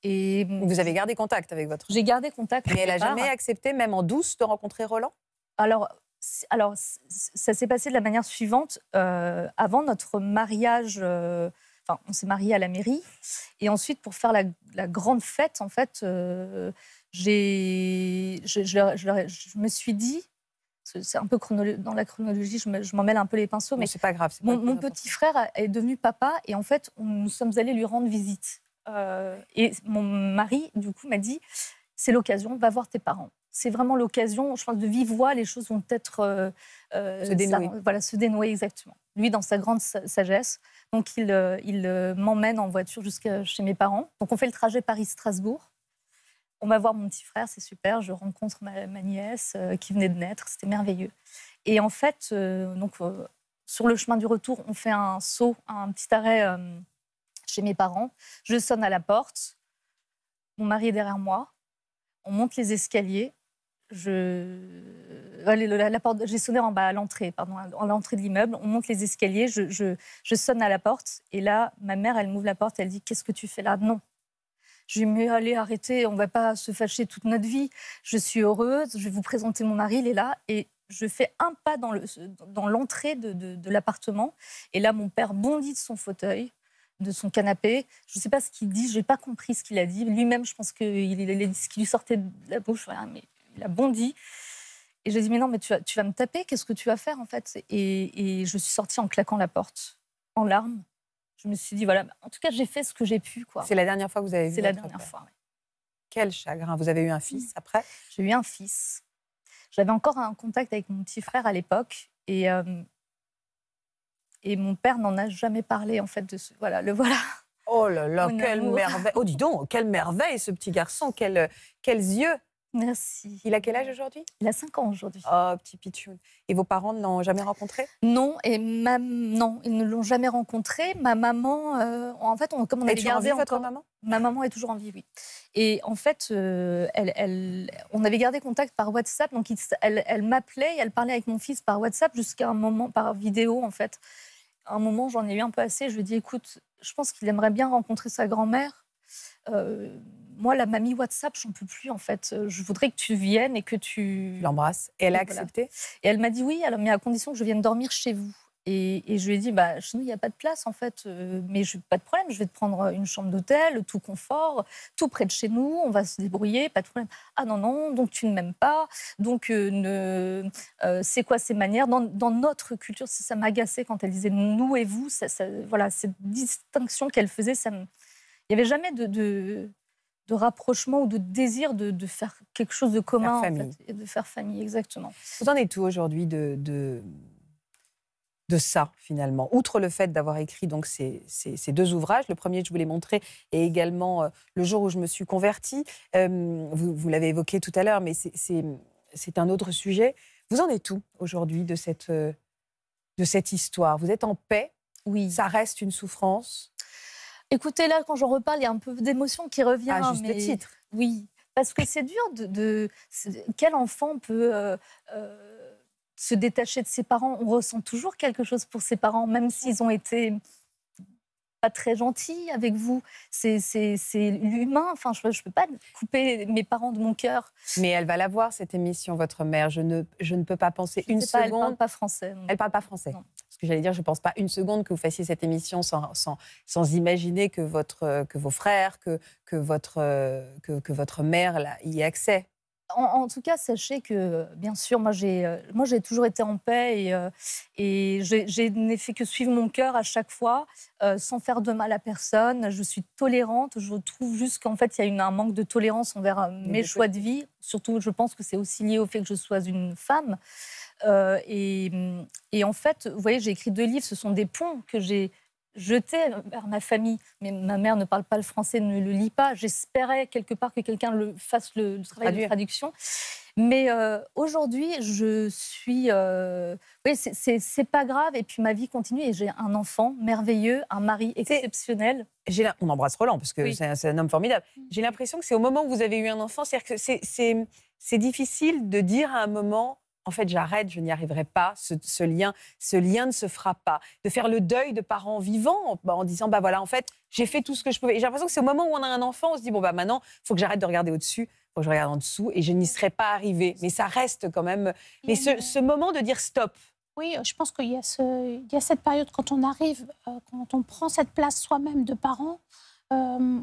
Et vous avez gardé contact avec votre. J'ai gardé contact. Mais elle n'a jamais accepté, même en douce, de rencontrer Roland. Alors, alors ça s'est passé de la manière suivante. Euh, avant notre mariage, euh, enfin, on s'est marié à la mairie, et ensuite pour faire la, grande fête, en fait, euh, j'ai, je, je, je, me suis dit, c'est un peu dans la chronologie, je m'en mêle un peu les pinceaux. Mais, c'est pas grave. mon, petit frère est devenu papa et en fait, nous sommes allés lui rendre visite. Euh, et mon mari, du coup, m'a dit c'est l'occasion, va voir tes parents. C'est vraiment l'occasion, je pense, de vive voix, les choses vont peut-être euh, euh, se dénouer. voilà, se dénouer exactement. Lui, dans sa grande sagesse, donc il, il m'emmène en voiture jusqu'à chez mes parents. Donc on fait le trajet Paris-Strasbourg on va voir mon petit frère, c'est super, je rencontre ma, nièce euh, qui venait de naître, c'était merveilleux. Et en fait, euh, donc, euh, sur le chemin du retour, on fait un saut, un petit arrêt chez mes parents. Je sonne à la porte, mon mari est derrière moi, on monte les escaliers. Je... Allez, la, porte... J'ai sonné en bas à l'entrée, pardon, l'entrée de l'immeuble. On monte les escaliers, je, je, je sonne à la porte et là, ma mère, elle m'ouvre la porte, elle dit Qu'est-ce que tu fais là Non, j'ai mieux aller arrêter, on ne va pas se fâcher toute notre vie. Je suis heureuse, je vais vous présenter mon mari, il est là. Et je fais un pas dans, le, dans l'entrée de, l'appartement. Et là, mon père bondit de son fauteuil de son canapé. Je ne sais pas ce qu'il dit, je n'ai pas compris ce qu'il a dit. Lui-même, je pense qu'il a dit ce qui lui sortait de la bouche, mais il a bondi. Et j'ai dit, mais non, mais tu vas, tu vas me taper, qu'est-ce que tu vas faire en fait et, et, je suis sortie en claquant la porte, en larmes je me suis dit, voilà, en tout cas, j'ai fait ce que j'ai pu. C'est la dernière fois que vous avez vu C'est la dernière fois, Quel chagrin Vous avez eu un fils mm. après J'ai eu un fils. J'avais encore un contact avec mon petit frère à l'époque. Et, euh, et mon père n'en a jamais parlé, en fait, de ce... Voilà, le voilà. Oh là là, quelle merveille Oh, dis donc, quelle merveille, ce petit garçon Quels yeux Merci. Il a quel âge aujourd'hui Il a 5 ans aujourd'hui. Oh, petit pitchoun. Et vos parents ne l'ont jamais rencontré Non, et ma... non, ils ne l'ont jamais rencontré. Ma maman, euh, en fait, on, comme on a gardé en vie, Votre maman ma maman est toujours en vie, oui. Et en fait, euh, elle, elle, on avait gardé contact par WhatsApp, donc elle, elle m'appelait, elle parlait avec mon fils par WhatsApp jusqu'à un moment par vidéo, en fait. un moment, j'en ai eu un peu assez. Je lui ai dit, écoute, je pense qu'il aimerait bien rencontrer sa grand-mère. Euh, moi, la mamie WhatsApp, j'en peux plus, en fait. Euh, je voudrais que tu viennes et que tu. l'embrasses. Et elle a accepté Et elle m'a dit oui, alors, mais à condition que je vienne dormir chez vous. Et, je lui ai dit, bah, chez nous, il n'y a pas de place, en fait. Euh, mais pas de problème, je vais te prendre une chambre d'hôtel, tout confort, tout près de chez nous, on va se débrouiller, pas de problème. Ah non, non, donc tu ne m'aimes pas. Donc, euh, ne, c'est quoi ces manières dans, notre culture, ça, m'agaçait quand elle disait nous et vous. voilà, cette distinction qu'elle faisait, ça il n'y avait jamais de, de rapprochement ou de désir de, faire quelque chose de commun et de faire famille, exactement. Vous en êtes où aujourd'hui de, de, ça finalement Outre le fait d'avoir écrit donc ces, ces, deux ouvrages, le premier que je voulais montrer et également euh, le jour où je me suis convertie, euh, vous, vous l'avez évoqué tout à l'heure, mais c'est un autre sujet. Vous en êtes où aujourd'hui de cette, euh, de cette histoire Vous êtes en paix Oui. Ça reste une souffrance Écoutez, là, quand j'en reparle, il y a un peu d'émotion qui revient. Ah, juste mais... titre. Oui, parce que c'est dur de, Quel enfant peut euh, euh, se détacher de ses parents On ressent toujours quelque chose pour ses parents, même s'ils ont été pas très gentils avec vous. C'est l'humain. Enfin, je ne peux pas couper mes parents de mon cœur. Mais elle va la voir, cette émission, votre mère. Je ne, je ne peux pas penser une seconde. Elle ne parle pas français. Elle Elle parle pas français j'allais dire, je ne pense pas une seconde que vous fassiez cette émission sans, imaginer que, votre, que vos frères, que, que, votre, euh, que, votre mère là, y ait accès. En, tout cas, sachez que, bien sûr, moi j'ai, euh, toujours été en paix et, euh, je n'ai fait que suivre mon cœur à chaque fois, sans faire de mal à personne. Je suis tolérante. Je trouve juste qu'en fait, il y a un manque de tolérance envers mes choix de vie. Surtout, je pense que c'est aussi lié au fait que je sois une femme. Euh, mm, et, en fait, vous voyez, j'ai écrit deux livres, ce sont des ponts que j'ai jetés vers ma famille. Mais ma mère ne parle pas le français, ne le lit pas. J'espérais quelque part que quelqu'un le fasse le, travail de traduction. Mais euh, aujourd'hui, je suis. Euh, vous oui, c'est pas grave. Et puis ma vie continue et j'ai un enfant merveilleux, un mari exceptionnel. On embrasse Roland parce que c'est un, un, homme formidable. J'ai l'impression que c'est au moment où vous avez eu un enfant. C'est-à-dire que c'est difficile de dire à un moment en fait, j'arrête, je n'y arriverai pas, ce, lien, ce lien ne se fera pas. De faire le deuil de parents vivants en, bah, disant, bah voilà, en fait, j'ai fait tout ce que je pouvais. j'ai l'impression que c'est au moment où on a un enfant, on se dit, bon, bah maintenant, il faut que j'arrête de regarder au-dessus, il faut que je regarde en dessous, et je n'y serai pas arrivé ». Mais ça reste quand même. Mais ce, moment de dire stop. Oui, euh, je pense qu'il y, a y cette période quand on arrive, euh, quand on prend cette place soi-même de parent, euh,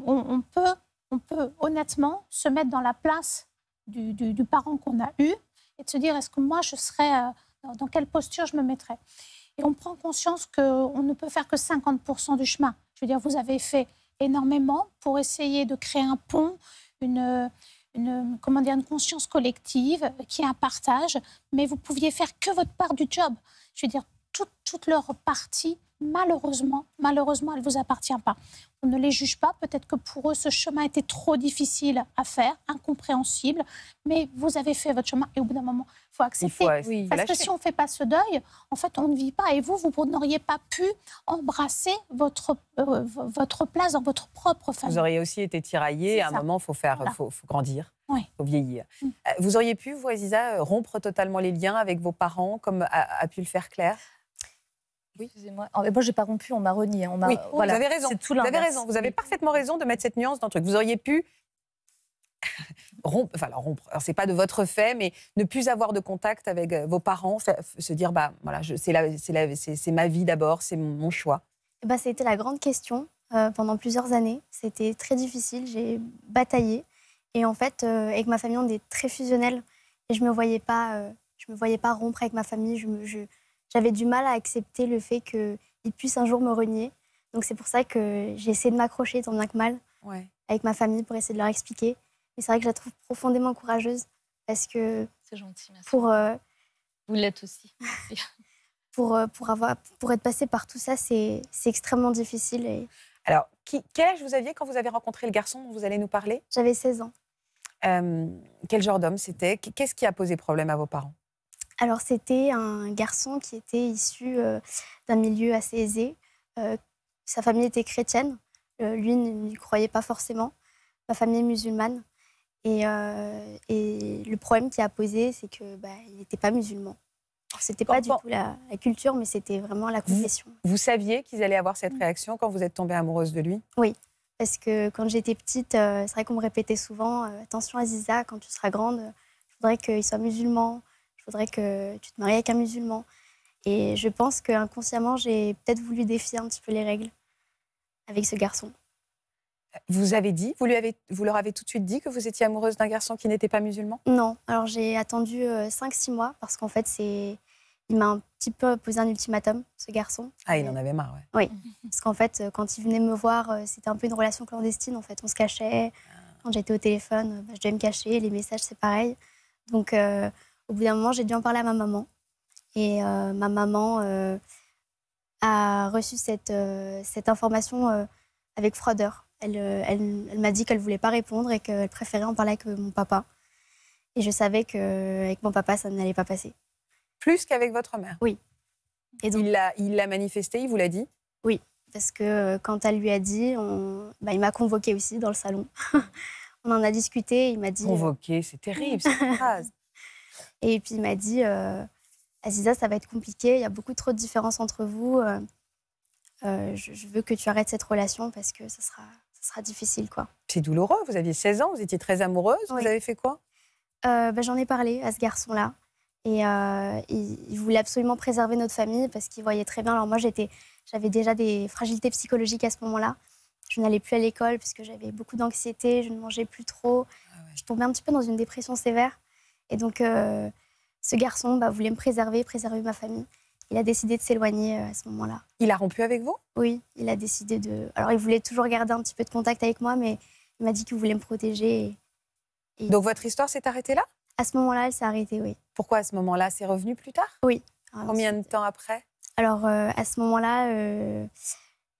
on, peut, on peut honnêtement se mettre dans la place du parent qu'on a eu et de se dire est-ce que moi je serais, euh, dans quelle posture je me mettrais. Et on prend conscience qu'on ne peut faire que 50% du chemin. Je veux dire, vous avez fait énormément pour essayer de créer un pont, une, une, comment dire, une conscience collective, qui est un partage, mais vous pouviez faire que votre part du job. Je veux dire, toute, toute leur partie malheureusement, malheureusement, elle ne vous appartient pas. On ne les juge pas. Peut-être que pour eux, ce chemin était trop difficile à faire, incompréhensible. Mais vous avez fait votre chemin et au bout d'un moment, il faut accepter. Parce que si on ne fait pas ce deuil, en fait, on ne vit pas. Et vous, vous n'auriez pas pu embrasser votre, euh, votre place dans votre propre famille. Vous auriez aussi été tiraillé. À un moment, il faut, faut, grandir. Oui. Faut vieillir. Mm. Euh, vous auriez pu, vous, Aziza, euh, rompre totalement les liens avec vos parents, comme a pu le faire Claire oui. Excusez-moi. moi moi, j'ai pas rompu, on m'a renié. On Vous avez raison. vous avez raison. Vous avez parfaitement raison de mettre cette nuance dans le truc. Vous auriez pu rompre, enfin rompre, c'est pas de votre fait, mais ne plus avoir de contact avec euh, vos parents, se dire bah voilà, c'est ma vie d'abord, c'est mon, choix. Bah, eh c'était ben, la grande question euh, pendant plusieurs années. C'était très difficile, j'ai bataillé et en fait euh, avec ma famille on est très fusionnels et je me voyais pas, je me voyais pas rompre avec ma famille. Je, me, j'avais du mal à accepter le fait qu'il puisse un jour me renier. Donc c'est pour ça que j'ai essayé de m'accrocher tant bien que mal avec ma famille pour essayer de leur expliquer. Mais c'est vrai que je la trouve profondément courageuse parce que c'est gentil, merci. Pour euh, vous l'êtes aussi. pour euh, pour avoir pour être passé par tout ça, c'est extrêmement difficile. Et... Alors qui, quel âge vous aviez quand vous avez rencontré le garçon dont vous allez nous parler J'avais 16 ans. Euh, quel genre d'homme c'était Qu'est-ce qui a posé problème à vos parents alors c'était un garçon qui était issu euh, d'un milieu assez aisé. Euh, sa famille était chrétienne, euh, lui ne croyait pas forcément. Ma famille est musulmane. Et, euh, le problème qu'il a posé, c'est que bah, n'était pas musulman. n'était pas du tout la, culture, mais c'était vraiment la confession. Vous, saviez qu'ils allaient avoir cette mmh. réaction quand vous êtes tombée amoureuse de lui Oui, parce que quand j'étais petite, c'est vrai qu'on me répétait souvent attention Aziza, quand tu seras grande, il faudrait qu'il soit musulman, faudrait que tu te maries avec un musulman. Et je pense qu'inconsciemment, j'ai peut-être voulu défier un petit peu les règles avec ce garçon. Vous avez dit, vous, lui avez, vous leur avez tout de suite dit que vous étiez amoureuse d'un garçon qui n'était pas musulman Non, alors j'ai attendu 5-6 euh, mois parce qu'en fait, c'est, il m'a un petit peu posé un ultimatum, ce garçon. Ah, il en avait marre, ouais. Oui, parce qu'en fait, euh, quand il venait me voir, euh, c'était un peu une relation clandestine, en fait. On se cachait. Ah. Quand j'étais au téléphone, bah, je devais me cacher. Les messages, c'est pareil. Donc, au bout d'un moment, j'ai dû en parler à ma maman. Et euh, ma maman euh, a reçu cette, euh, cette information avec froideur. Elle, m'a dit qu'elle ne voulait pas répondre et qu'elle préférait en parler avec mon papa. Et je savais qu'avec mon papa, ça n'allait pas passer. Plus qu'avec votre mère Oui. Et il l'a manifesté, il vous l'a dit Oui, parce que quand elle lui a dit, on, bah, il m'a convoqué aussi dans le salon. on en a discuté, il m'a dit... Convoqué, c'est terrible cette phrase. Et puis il m'a dit euh, Aziza, ça va être compliqué, il y a beaucoup trop de différences entre vous. Euh, euh, je, veux que tu arrêtes cette relation parce que ça sera, difficile. quoi. C'est douloureux, vous aviez 16 ans, vous étiez très amoureuse, vous avez fait quoi bah, J'en ai parlé à ce garçon-là. Et il, voulait absolument préserver notre famille parce qu'il voyait très bien. Alors moi, j'avais déjà des fragilités psychologiques à ce moment-là. Je n'allais plus à l'école parce que j'avais beaucoup d'anxiété, je ne mangeais plus trop. Ah je tombais un petit peu dans une dépression sévère. Et donc, euh, ce garçon bah, voulait me préserver, préserver ma famille. Il a décidé de s'éloigner euh, à ce moment-là. Il a rompu avec vous Oui, il a décidé de. Alors, il voulait toujours garder un petit peu de contact avec moi, mais il m'a dit qu'il voulait me protéger. Donc, votre histoire s'est arrêtée là À ce moment-là, elle s'est arrêtée, oui. Pourquoi à ce moment-là C'est revenu plus tard Oui. Combien de temps après Alors, euh, à ce moment-là,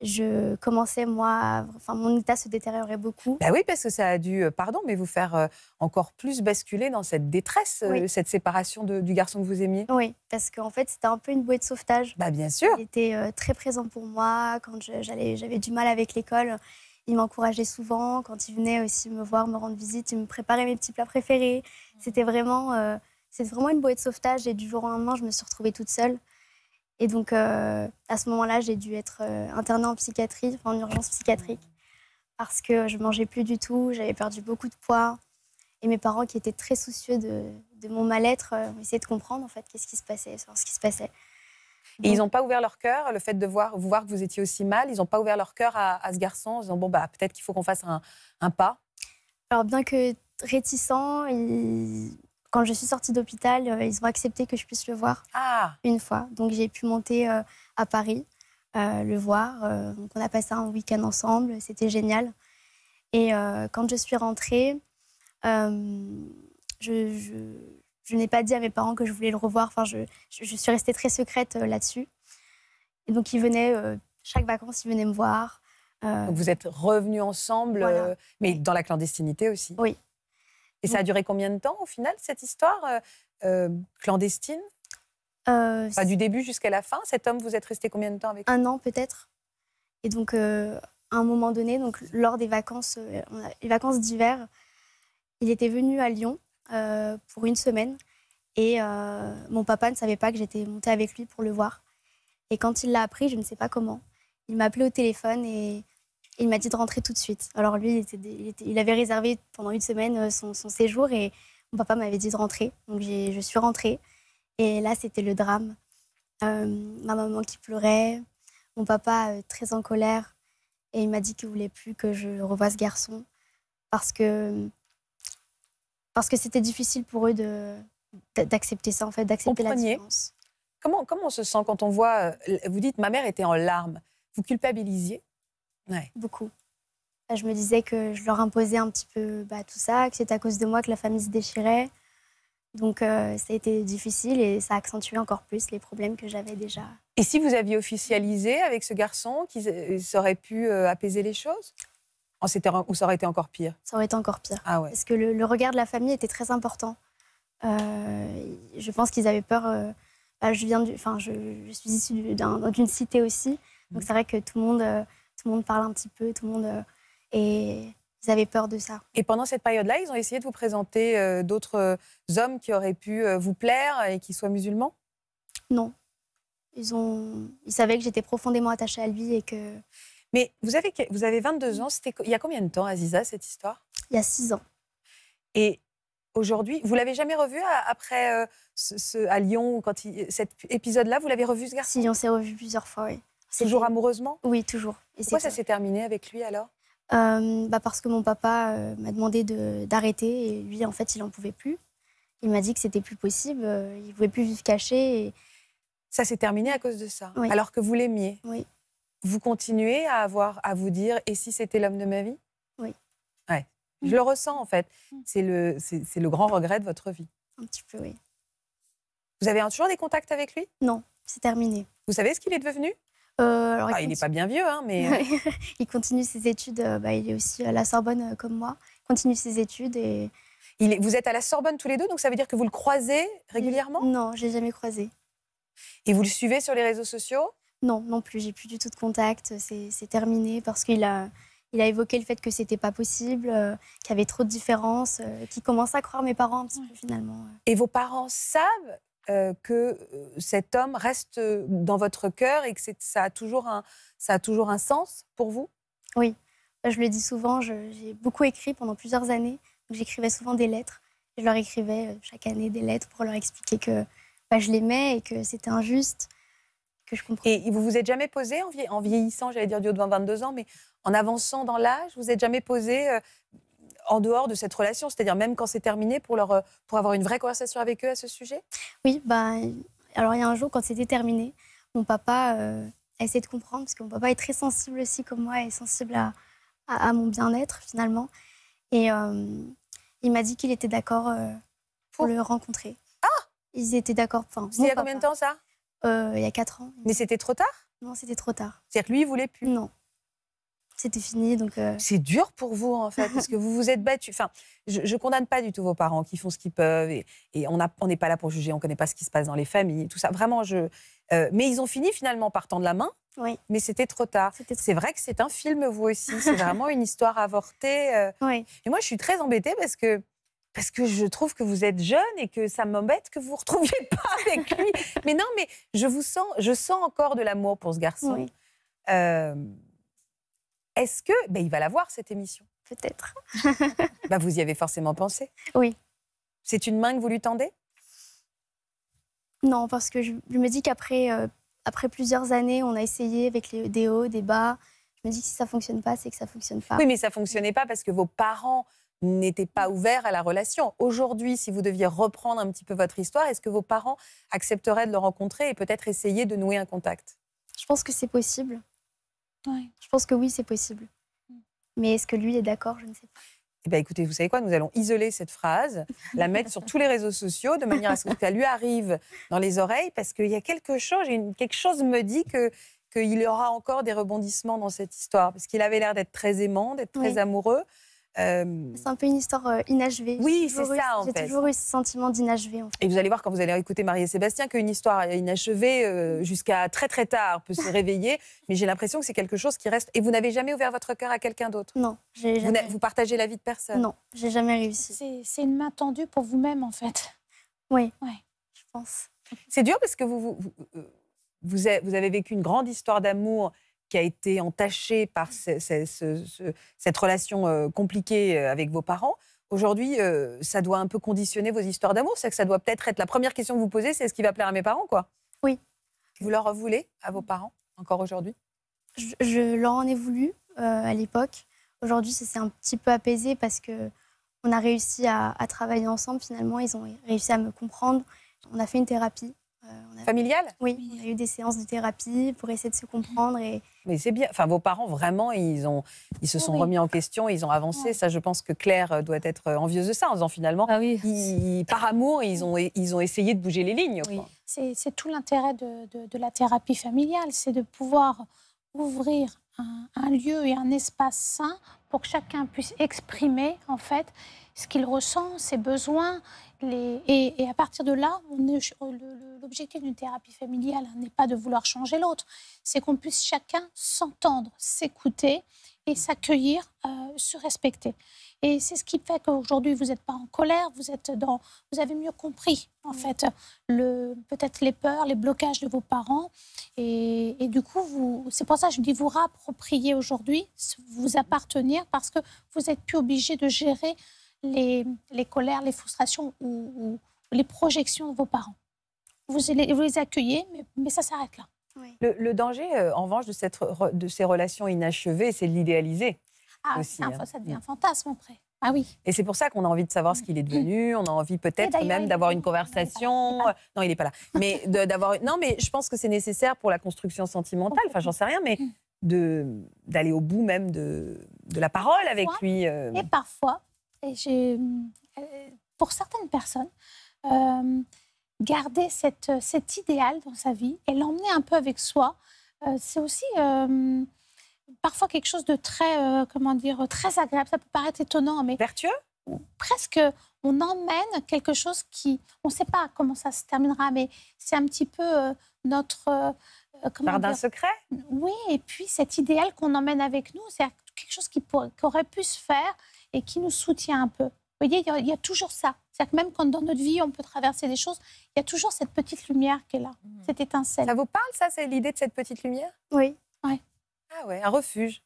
je commençais, moi, enfin, mon état se détériorait beaucoup. Bah oui, parce que ça a dû, euh, pardon, mais vous faire euh, encore plus basculer dans cette détresse, euh, cette séparation du garçon que vous aimiez. Oui, parce qu'en fait, c'était un peu une bouée de sauvetage. Bah bien sûr. Il était très présent pour moi quand j'avais du mal avec l'école. Il m'encourageait souvent. Quand il venait aussi me voir, me rendre visite, il me préparait mes petits plats préférés. Mmh. C'était vraiment, vraiment une bouée de sauvetage. Et du jour au lendemain, je me suis retrouvée toute seule. Et donc, euh, à ce moment-là, j'ai dû être euh, internée en psychiatrie, en urgence psychiatrique, parce que je mangeais plus du tout, j'avais perdu beaucoup de poids. Et mes parents, qui étaient très soucieux de, mon mal-être, euh, ont essayé de comprendre, en fait, qu'est-ce qui se passait, ce qui se passait. Et ils n'ont pas ouvert leur cœur, le fait de voir, vous voir que vous étiez aussi mal, ils n'ont pas ouvert leur cœur à, ce garçon en disant, bon, bah, peut-être qu'il faut qu'on fasse un, un pas. Alors, bien que réticents, ils quand je suis sortie d'hôpital, euh, ils ont accepté que je puisse le voir ah. une fois. Donc j'ai pu monter euh, à Paris, euh, le voir. donc on a passé un week-end ensemble, c'était génial. Et quand je suis rentrée, je, n'ai pas dit à mes parents que je voulais le revoir. Enfin, je, suis restée très secrète là-dessus. Et donc ils venaient, chaque vacances, ils venaient me voir. Donc vous êtes revenus ensemble, mais dans la clandestinité aussi. Oui, et ça a duré combien de temps au final, cette histoire euh, euh, clandestine euh, Du début jusqu'à la fin, cet homme, vous êtes resté combien de temps avec Un an peut-être. Et donc, euh, à un moment donné, donc, lors des vacances, vacances d'hiver, il était venu à Lyon pour une semaine. Et mon papa ne savait pas que j'étais montée avec lui pour le voir. Et quand il l'a appris, je ne sais pas comment, il m'a appelé au téléphone et il m'a dit de rentrer tout de suite. Alors lui, il, avait réservé pendant une semaine euh, son, séjour et mon papa m'avait dit de rentrer. Donc je suis rentrée. Et là, c'était le drame. ma euh, maman qui pleurait, mon papa euh, très en colère. Et il m'a dit qu'il voulait plus que je revoie ce garçon parce que parce que c'était difficile pour eux d'accepter ça en fait, d'accepter la différence. Comment comment on se sent quand on voit vous dites ma mère était en larmes, vous culpabilisiez beaucoup. Je me disais que je leur imposais un petit peu bah, tout ça, que c'était à cause de moi que la famille se déchirait. Donc euh, ça a été difficile et ça a accentué encore plus les problèmes que j'avais déjà. Et si vous aviez officialisé avec ce garçon, qui euh, aurait pu euh, apaiser les choses oh, ou ça aurait été encore pire Ça aurait été encore pire. Ah ouais. Parce que le, regard de la famille était très important. je pense qu'ils avaient peur. Bah, je viens du, enfin, je, je, suis issue d'une cité aussi, donc mm. c'est vrai que tout le monde tout le monde parle un petit peu, tout le monde. Euh, et ils avaient peur de ça. Et pendant cette période-là, ils ont essayé de vous présenter euh, d'autres euh, hommes qui auraient pu vous plaire et qui soient musulmans Non. Ils, ont... ils savaient que j'étais profondément attachée à lui et que. Mais vous avez, vous avez 22 ans, c'était il y a combien de temps, Aziza, cette histoire Il y a 6 ans. Et aujourd'hui, vous l'avez jamais revu après ce, à Lyon, quand cet épisode-là, vous l'avez revu ce garçon Si, on s'est revu plusieurs fois, oui. Toujours amoureusement Oui, toujours. Et Pourquoi ça s'est terminé avec lui alors euh, bah Parce que mon papa euh, m'a demandé d'arrêter et lui, en fait, il n'en pouvait plus. Il m'a dit que c'était plus possible, euh, il ne pouvait plus vivre caché. Et... Ça s'est terminé à cause de ça, alors que vous l'aimiez. Oui. Vous continuez à avoir à vous dire et si c'était l'homme de ma vie Oui. Ouais. Mm. Je le ressens en fait. Mm. C'est le, c'est le grand regret de votre vie. Un petit peu, oui. Vous avez toujours des contacts avec lui Non, c'est terminé. Vous savez ce qu'il est devenu euh, ah, il n'est pas bien vieux, hein, mais... Euh. il continue ses études, euh, bah, il est aussi à la Sorbonne comme moi, il continue ses études et... Il Vous êtes à la Sorbonne tous les deux, donc ça veut dire que vous le croisez régulièrement Non, je l'ai jamais croisé. Et vous le suivez sur les réseaux sociaux Non, non plus, j'ai plus du tout de contact, c'est terminé parce qu'il a... Il a évoqué le fait que c'était pas possible, qu'il y avait trop de différences, qu'il commence à croire mes parents un petit peu finalement. Et vos parents savent euh, que euh, cet homme reste euh, dans votre cœur et que ça a, toujours un, ça a toujours un sens pour vous Oui, bah, je le dis souvent, j'ai beaucoup écrit pendant plusieurs années. J'écrivais souvent des lettres. Je leur écrivais chaque année des lettres pour leur expliquer que bah, je l'aimais et que c'était injuste. Que je et vous vous êtes jamais posé en, vieillissant, j'allais dire du haut de 22 ans, mais en avançant dans l'âge, vous êtes jamais posé en dehors de cette relation, c'est-à-dire même quand c'est terminé, pour, leur, euh, pour avoir une vraie conversation avec eux à ce sujet Oui, bah, alors il y a un jour, quand c'était terminé, mon papa euh, a essayé de comprendre, parce que mon papa est très sensible aussi comme moi, et sensible à, à, mon bien-être finalement. Et euh, il m'a dit qu'il était d'accord pour, le rencontrer. Ah Ils étaient d'accord. Enfin, il y a combien de temps ça Il y a 4 ans. Mais c'était trop tard Non, c'était trop tard. C'est-à-dire que lui, il voulait plus Non c'était fini. Donc euh. C'est dur pour vous, en fait, parce que vous vous êtes battu. Enfin, je, ne condamne pas du tout vos parents qui font ce qu'ils peuvent et, on n'est pas là pour juger, on ne connaît pas ce qui se passe dans les familles, tout ça. Vraiment, je. Euh, mais ils ont fini finalement partant de la main. Oui. Mais c'était trop tard. C'est vrai que c'est un film, vous aussi. C'est vraiment une histoire avortée. Euh. Et moi, je suis très embêtée parce que parce que je trouve que vous êtes jeune et que ça m'embête que vous ne retrouviez pas avec lui. mais non, mais je vous sens, je sens encore de l'amour pour ce garçon. Oui. Est-ce que ben, il va la voir cette émission Peut-être. Ben, vous y avez forcément pensé. Oui. C'est une main que vous lui tendez Non, parce que je, me dis qu'après euh, après plusieurs années, on a essayé avec les, des hauts, des bas. Je me dis que si ça fonctionne pas, c'est que ça fonctionne pas. Oui, mais ça fonctionnait pas parce que vos parents n'étaient pas ouverts à la relation. Aujourd'hui, si vous deviez reprendre un petit peu votre histoire, est-ce que vos parents accepteraient de le rencontrer et peut-être essayer de nouer un contact Je pense que c'est possible. Je pense que oui, c'est possible. Mm. Mais est-ce que lui est d'accord Je ne sais pas. Eh ben, écoutez, vous savez quoi Nous allons isoler cette phrase, la mettre sur tous les réseaux sociaux, de manière à ce que ça lui arrive dans les oreilles, parce qu'il y a quelque chose, quelque chose me dit qu'il y aura encore des rebondissements dans cette histoire, parce qu'il avait l'air d'être très aimant, d'être très amoureux. Euh, c'est un peu une histoire euh, inachevée. Oui, c'est ça, en fait. J'ai toujours eu ce sentiment d'inachevé. Et vous allez voir, quand vous allez écouter Marie et Sébastien, qu'une histoire inachevée, euh, jusqu'à très très tard, peut se réveiller. Mais j'ai l'impression que c'est quelque chose qui reste. Et vous n'avez jamais ouvert votre cœur à quelqu'un d'autre Non, j'ai jamais. Vous, partagez la vie de personne Non, j'ai jamais réussi. C'est une main tendue pour vous-même, en fait. Oui, ouais. je pense. C'est dur parce que vous, vous, vous, vous avez vécu une grande histoire d'amour qui a été entachée par cette relation euh, compliquée euh, avec vos parents, aujourd'hui, euh, ça doit un peu conditionner vos histoires d'amour. C'est que ça doit peut-être être la première question que vous posez, c'est est-ce qui va plaire à mes parents, quoi Oui. Vous leur voulez à vos parents encore aujourd'hui je, leur en ai voulu à l'époque. Aujourd'hui, ça s'est un petit peu apaisé parce que on a réussi à, travailler ensemble. Finalement, ils ont réussi à me comprendre. On a fait une thérapie euh, familiale Oui, Oui, y a eu des séances de thérapie pour essayer de se comprendre. Et... Mais c'est bien. Enfin, vos parents, vraiment, ils, ont, ils se ah sont remis en question, ils ont avancé. Ça, je pense que Claire euh, doit être euh, envieuse de ça, en disant finalement, ah par amour, ils ont, ils ont essayé de bouger les lignes. C'est tout l'intérêt de, de, la thérapie familiale, c'est de pouvoir ouvrir un, un lieu et un espace sain pour que chacun puisse exprimer, en fait, ce qu'il ressent, ses besoins. Les... Et, à partir de là, l'objectif d'une thérapie familiale hein, n'est pas de vouloir changer l'autre, c'est qu'on puisse chacun s'entendre, s'écouter et s'accueillir, euh, se respecter. Et c'est ce qui fait qu'aujourd'hui, vous n'êtes pas en colère, vous, êtes dans, vous avez mieux compris, en fait, le, peut-être les peurs, les blocages de vos parents. Et, du coup, c'est pour ça que je dis vous rappropriez aujourd'hui, vous appartenir, parce que vous n'êtes plus obligé de gérer les, colères, les frustrations ou, les projections de vos parents. Vous les, les accueillez, mais, mais ça s'arrête là. Le, danger, euh, en revanche, de, cette, de ces relations inachevées, c'est de l'idéaliser. Ah, hein. ça devient mm. un fantasme après. Ah oui. Et c'est pour ça qu'on a envie de savoir ce mm. qu'il est devenu. On a envie peut-être même d'avoir une conversation. Euh, non, il n'est pas là. Mais d'avoir. Non, mais je pense que c'est nécessaire pour la construction sentimentale. Enfin, j'en sais rien, mais mm. d'aller au bout même de, la parole avec lui. Euh. Et parfois, et euh, pour certaines personnes, euh, garder cet idéal dans sa vie et l'emmener un peu avec soi, euh, c'est aussi parfois quelque chose de très, comment dire, très agréable. Ça peut paraître étonnant, mais vertueux. Presque, on emmène quelque chose qui, on ne sait pas comment ça se terminera, mais c'est un petit peu notre Par d'un secret. Oui, et puis cet idéal qu'on emmène avec nous, c'est quelque chose qui aurait pu se faire et qui nous soutient un peu. Vous voyez, il y, a toujours ça. C'est-à-dire que même quand dans notre vie, on peut traverser des choses, il y a toujours cette petite lumière qui est là, mhm. cette étincelle. Ça vous parle, ça C'est l'idée de cette petite lumière Oui. Ouais. Ah ouais, un refuge.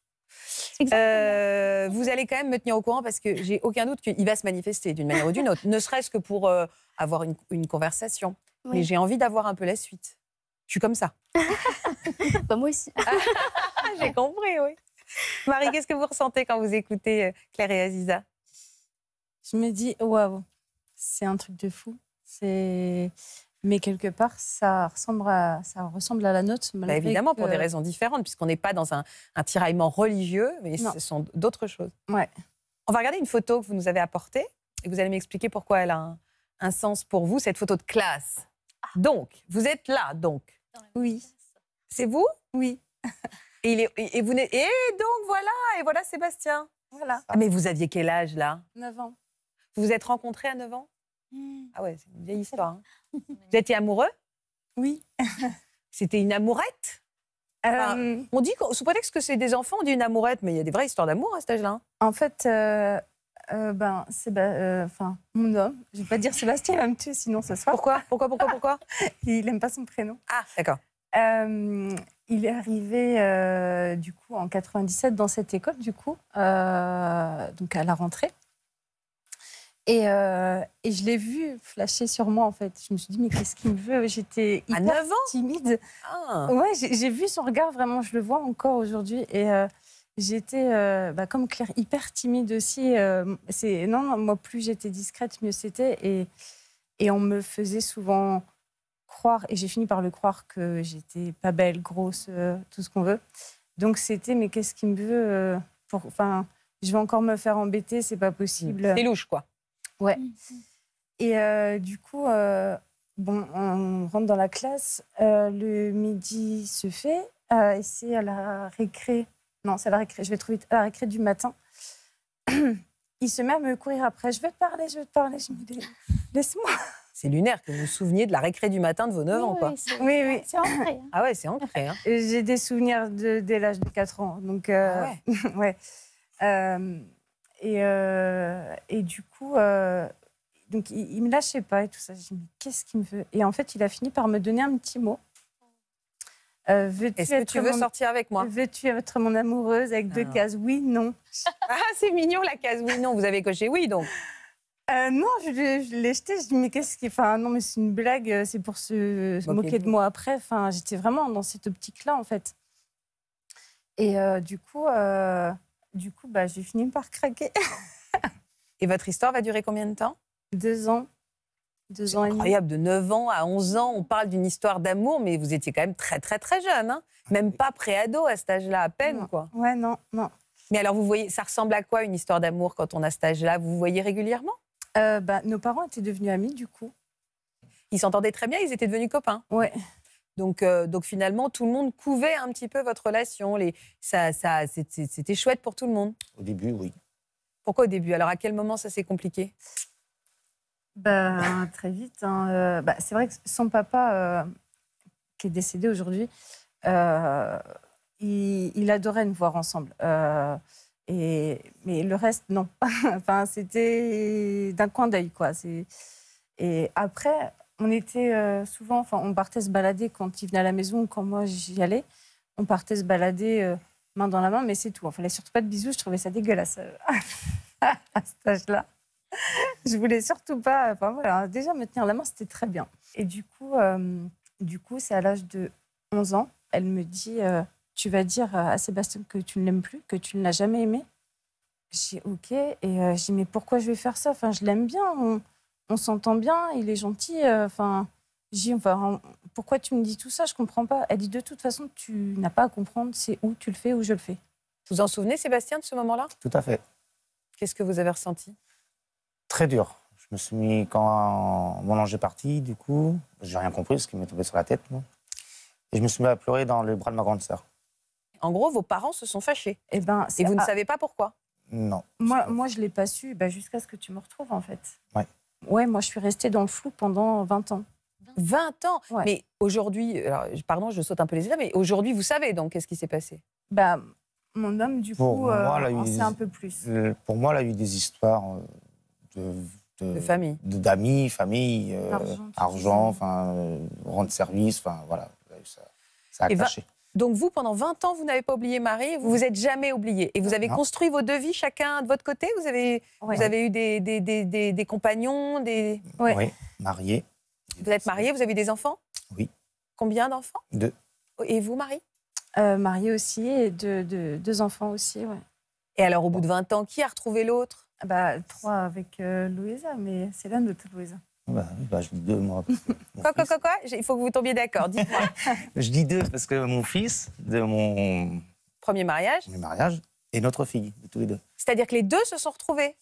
Euh, vous allez quand même me tenir au courant parce que j'ai aucun doute qu'il va se manifester d'une manière ou d'une autre, ne serait-ce que pour euh, avoir une, conversation. Mais j'ai envie d'avoir un peu la suite. Je suis comme ça. bah moi aussi. Ah, j'ai compris, oui. Marie, qu'est-ce que vous ressentez quand vous écoutez euh, Claire et Aziza Je me dis, waouh, c'est un truc de fou. mais quelque part, ça ressemble à, la note. Bah, évidemment, pour des raisons différentes, puisqu'on n'est pas dans un, tiraillement religieux, mais ce sont d'autres choses. Ouais. On va regarder une photo que vous nous avez apportée, et vous allez m'expliquer pourquoi elle a un, sens pour vous, cette photo de classe. Ah. Donc, vous êtes là, donc. Oui. C'est vous Oui. Et, et, vous et donc voilà, et voilà Sébastien. Voilà. Ah. Ah, mais vous aviez quel âge là 9 ans. Vous vous êtes rencontrés à 9 ans hmm. Ah ouais, c'est une vieille ah, histoire. Hein. vous étiez amoureux Oui. C'était une amourette euh, On dit, sous prétexte que c'est des enfants, on dit une amourette, mais il y a des vraies histoires d'amour à cet âge-là. Hein. En fait, euh... euh ben, euh, enfin, mon homme. Je vais pas dire Sébastien, il va me tuer sinon ce soir. Pourquoi Pourquoi Pourquoi Pourquoi Il aime pas son prénom. Ah, d'accord. Euh, il est arrivé euh, du coup en 97 dans cette école du coup, euh, donc à la rentrée. Et, euh, et je l'ai vu flasher sur moi en fait. Je me suis dit mais qu'est-ce qu'il me veut J'étais hyper timide. Ah. Ouais, j'ai vu son regard vraiment, je le vois encore aujourd'hui. Et j'étais bah, comme Claire hyper timide aussi. C'est non, non, moi plus j'étais discrète mieux c'était et et on me faisait souvent croire, et j'ai fini par le croire, que j'étais pas belle, grosse, euh, tout ce qu'on veut. Donc c'était, mais qu'est-ce qui me veut euh, Enfin, je vais encore me faire embêter, c'est pas possible. C'est louche, quoi. Ouais. Et euh, du coup, bon, on rentre dans la classe. le midi se fait, et c'est à la récré. Non, c'est à la récré. Je vais vite à la récré du matin. Il se met à me courir après. Je veux te parler, je veux te parler. Je me dis, laisse-moi c'est lunaire que vous vous souveniez de la récré du matin de vos 9 ans. Quoi. Oui, oui, C'est ancré. Hein. Ah ouais, c'est ancré. Hein. Euh, j'ai des souvenirs de, dès l'âge de 4 ans. Donc, euh, ah ouais. Euh, et, et, du coup, donc, il, ne me lâchait pas et tout ça. J'ai dit, qu'est-ce qu'il me veut Et en fait, il a fini par me donner un petit mot. Est-ce que tu veux sortir avec moi Veux-tu être mon amoureuse avec deux ah. cases Oui, non. ah, c'est mignon la case oui, non. Vous avez coché oui, donc. Euh, non, je, l'ai jeté. Je dis mais qu'est-ce qui, enfin non mais c'est une blague, euh, c'est pour se, moquer de moi après. Enfin, j'étais vraiment dans cette optique-là en fait. Et euh, du coup, du coup, bah j'ai fini par craquer. et votre histoire va durer combien de temps Deux ans. Deux ans incroyable, de 9 ans à 11 ans, on parle d'une histoire d'amour, mais vous étiez quand même très très très jeune, hein. même pas pré-ado à cet âge-là, à peine quoi. Ouais, non, non. Mais alors vous voyez, ça ressemble à quoi une histoire d'amour quand on a cet âge-là Vous voyez régulièrement euh, bah, nos parents étaient devenus amis, du coup. Ils s'entendaient très bien, ils étaient devenus copains. Ouais. Donc, euh, donc finalement, tout le monde couvait un petit peu votre relation. Les, ça, ça, c'était chouette pour tout le monde. Au début, oui. Pourquoi au début Alors, à quel moment ça s'est compliqué bah Très vite. Hein. Euh, bah, c'est vrai que son papa, qui est décédé aujourd'hui, il, il, adorait nous voir ensemble mais le reste, non. enfin, c'était d'un coin d'œil, quoi. Et après, on était euh, souvent, enfin, on partait se balader quand il venait à la maison ou quand moi j'y allais. On partait se balader euh, main dans la main, mais c'est tout. ne fallait surtout pas de bisous, je trouvais ça dégueulasse euh, à cet âge-là. je voulais surtout pas. Enfin, voilà, déjà, me tenir la main, c'était très bien. Et du coup, du coup c'est à l'âge de 11 ans, elle me dit tu vas dire à Sébastien que tu ne l'aimes plus, que tu ne l'as jamais aimé. J'ai OK. Et euh, j'ai mais pourquoi je vais faire ça Enfin, je l'aime bien, on, s'entend bien, il est gentil. Euh, enfin, j'ai enfin, pourquoi tu me dis tout ça Je comprends pas. Elle dit, de toute façon, tu n'as pas à comprendre, c'est où tu le fais, où je le fais. Vous en souvenez, Sébastien, de ce moment-là Tout à fait. Qu'est-ce que vous avez ressenti Très dur. Je me suis mis quand mon ange est parti, du coup, j'ai rien compris, ce qui m'est tombé sur la tête. Et je me suis mis à pleurer dans le bras de ma grande sœur. En gros, vos parents se sont fâchés. Eh ben, Et, ben, vous ne savez pas pourquoi Non. Moi, moi je ne l'ai pas su ben, jusqu'à ce que tu me retrouves, en fait. Ouais. Ouais, moi, je suis restée dans le flou pendant 20 ans. 20 ans Mais aujourd'hui, pardon, je saute un peu les étapes, mais aujourd'hui, vous savez donc qu'est-ce qui s'est passé Ben Mon homme, du coup, moi, euh, un peu plus. Euh, pour moi, il a eu des histoires euh, de. famille. D'amis, famille, argent, enfin, rendre service, enfin, voilà. Ça, a caché. Donc vous, pendant 20 ans, vous n'avez pas oublié Marie, vous vous êtes jamais oublié. Et vous avez construit vos deux vies chacun de votre côté Vous avez, vous avez eu des, des, compagnons des... Oui, mariés. Vous êtes mariés, vous avez eu des enfants Oui. Combien d'enfants Deux. Et vous, Marie euh, aussi, et deux, deux, enfants aussi, oui. Et alors, au bout de 20 ans, qui a retrouvé l'autre bah, Trois avec euh, Louisa, mais c'est l'un de Louisa. Bah, bah, je dis deux, moi. quoi, quoi, quoi, quoi Il faut que vous tombiez d'accord, dites-moi. je dis deux parce que mon fils, de mon. Premier mariage mariage, et notre fille, tous les deux. C'est-à-dire que les deux se sont retrouvés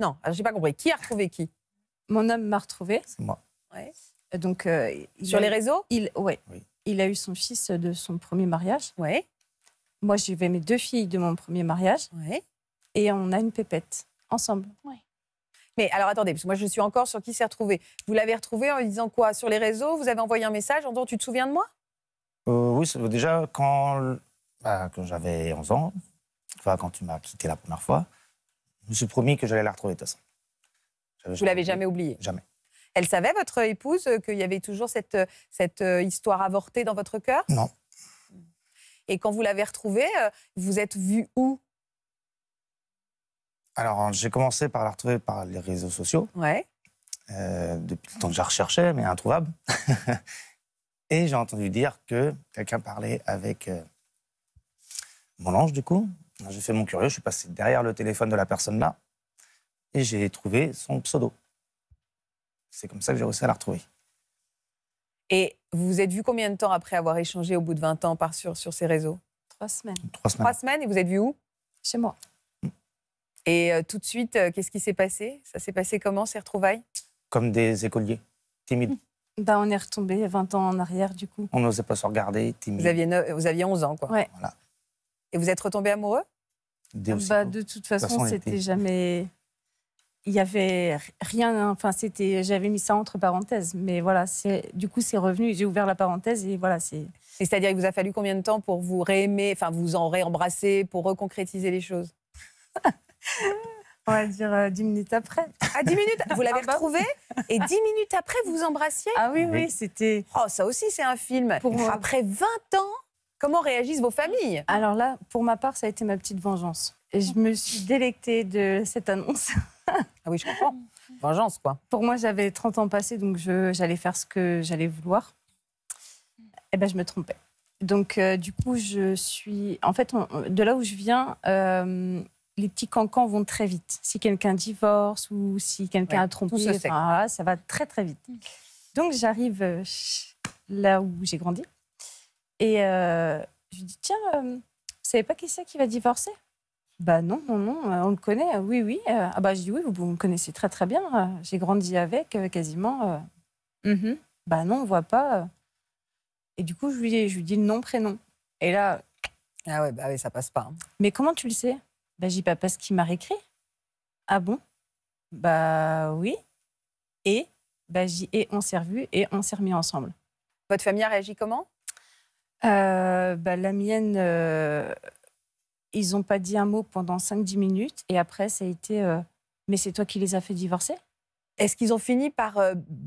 Non, j'ai pas compris. Qui a retrouvé qui Mon homme m'a retrouvé. C'est moi. Euh, donc, euh, Sur les réseaux il, ouais. Il a eu son fils de son premier mariage. Ouais. Moi, j'ai eu mes deux filles de mon premier mariage. Ouais. Et on a une pépette, ensemble. Ouais. Mais alors attendez, parce que moi je suis encore sur qui s'est retrouvé. Vous l'avez retrouvée en lui disant quoi Sur les réseaux, vous avez envoyé un message en disant Tu te souviens de moi euh, Oui, déjà quand, bah, j'avais 11 ans, enfin, quand tu m'as quitté la première fois, je me suis promis que j'allais la retrouver de toute façon. Vous l'avez jamais oublié Jamais. Elle savait, votre épouse, euh, qu'il y avait toujours cette, euh, cette histoire avortée dans votre cœur Non. Et quand vous l'avez retrouvée, vous êtes vue où alors, hein, j'ai commencé par la retrouver par les réseaux sociaux. Euh, depuis le temps que j'ai recherché, mais introuvable. Et j'ai entendu dire que quelqu'un parlait avec euh, mon ange, du coup. J'ai fait mon curieux, je suis passé derrière le téléphone de la personne là et j'ai trouvé son pseudo. C'est comme ça que j'ai réussi à la retrouver. Et vous vous êtes vu combien de temps après avoir échangé au bout de 20 ans par sur, sur ces réseaux Trois semaines. Trois semaines. Trois semaines et vous êtes vu où Chez moi. Et euh, tout de suite, euh, qu'est-ce qui s'est passé Ça s'est passé comment ces retrouvailles Comme des écoliers, timides. Ben, on est retombé 20 ans en arrière, du coup. On n'osait pas se regarder, timides. Vous aviez, 11 ans, quoi. Voilà. Et vous êtes retombé amoureux bah, De toute façon, c'était jamais. Il y avait rien. Hein. Enfin, c'était. J'avais mis ça entre parenthèses, mais voilà. du coup, c'est revenu. J'ai ouvert la parenthèse et voilà, c'est. C'est-à-dire qu'il vous a fallu combien de temps pour vous réaimer, enfin, vous en réembrasser, pour reconcrétiser les choses On va dire 10 euh, minutes après. Ah, 10 minutes Vous l'avez ah, retrouvé Et 10 minutes après, vous vous embrassiez Ah oui, oui, c'était. Oh, ça aussi, c'est un film. Pour après 20 ans, comment réagissent vos familles Alors là, pour ma part, ça a été ma petite vengeance. Et je me suis délectée de cette annonce. ah oui, je comprends. Vengeance, quoi. Pour moi, j'avais 30 ans passés, donc j'allais faire ce que j'allais vouloir. Eh bien, je me trompais. Donc, euh, du coup, je suis. En fait, de là où je viens, euh, les petits cancans vont très vite. Si quelqu'un divorce ou si quelqu'un a trompé, ça va très très vite. Donc j'arrive euh, là où j'ai grandi et euh, je je dis tiens, euh, vous savez pas qui c'est qui va divorcer Bah non non non, euh, on le connaît. Oui oui. ah bah je dis oui, vous, me connaissez très très bien. J'ai grandi avec quasiment. Mm-hmm. Bah non, on voit pas. Et du coup je lui je dis le nom prénom. Et là. Ah ouais bah oui ça passe pas. Hein. Mais comment tu le sais bah, j'ai pas ce qu'il m'a réécrit ?»« Ah bon Bah oui. Et bah, et on s'est revus et on s'est remis ensemble. Votre famille a réagi comment euh, bah, La mienne, euh, ils n'ont pas dit un mot pendant 5-10 minutes et après, ça a été euh, Mais c'est toi qui les as fait divorcer Est-ce qu'ils ont fini par,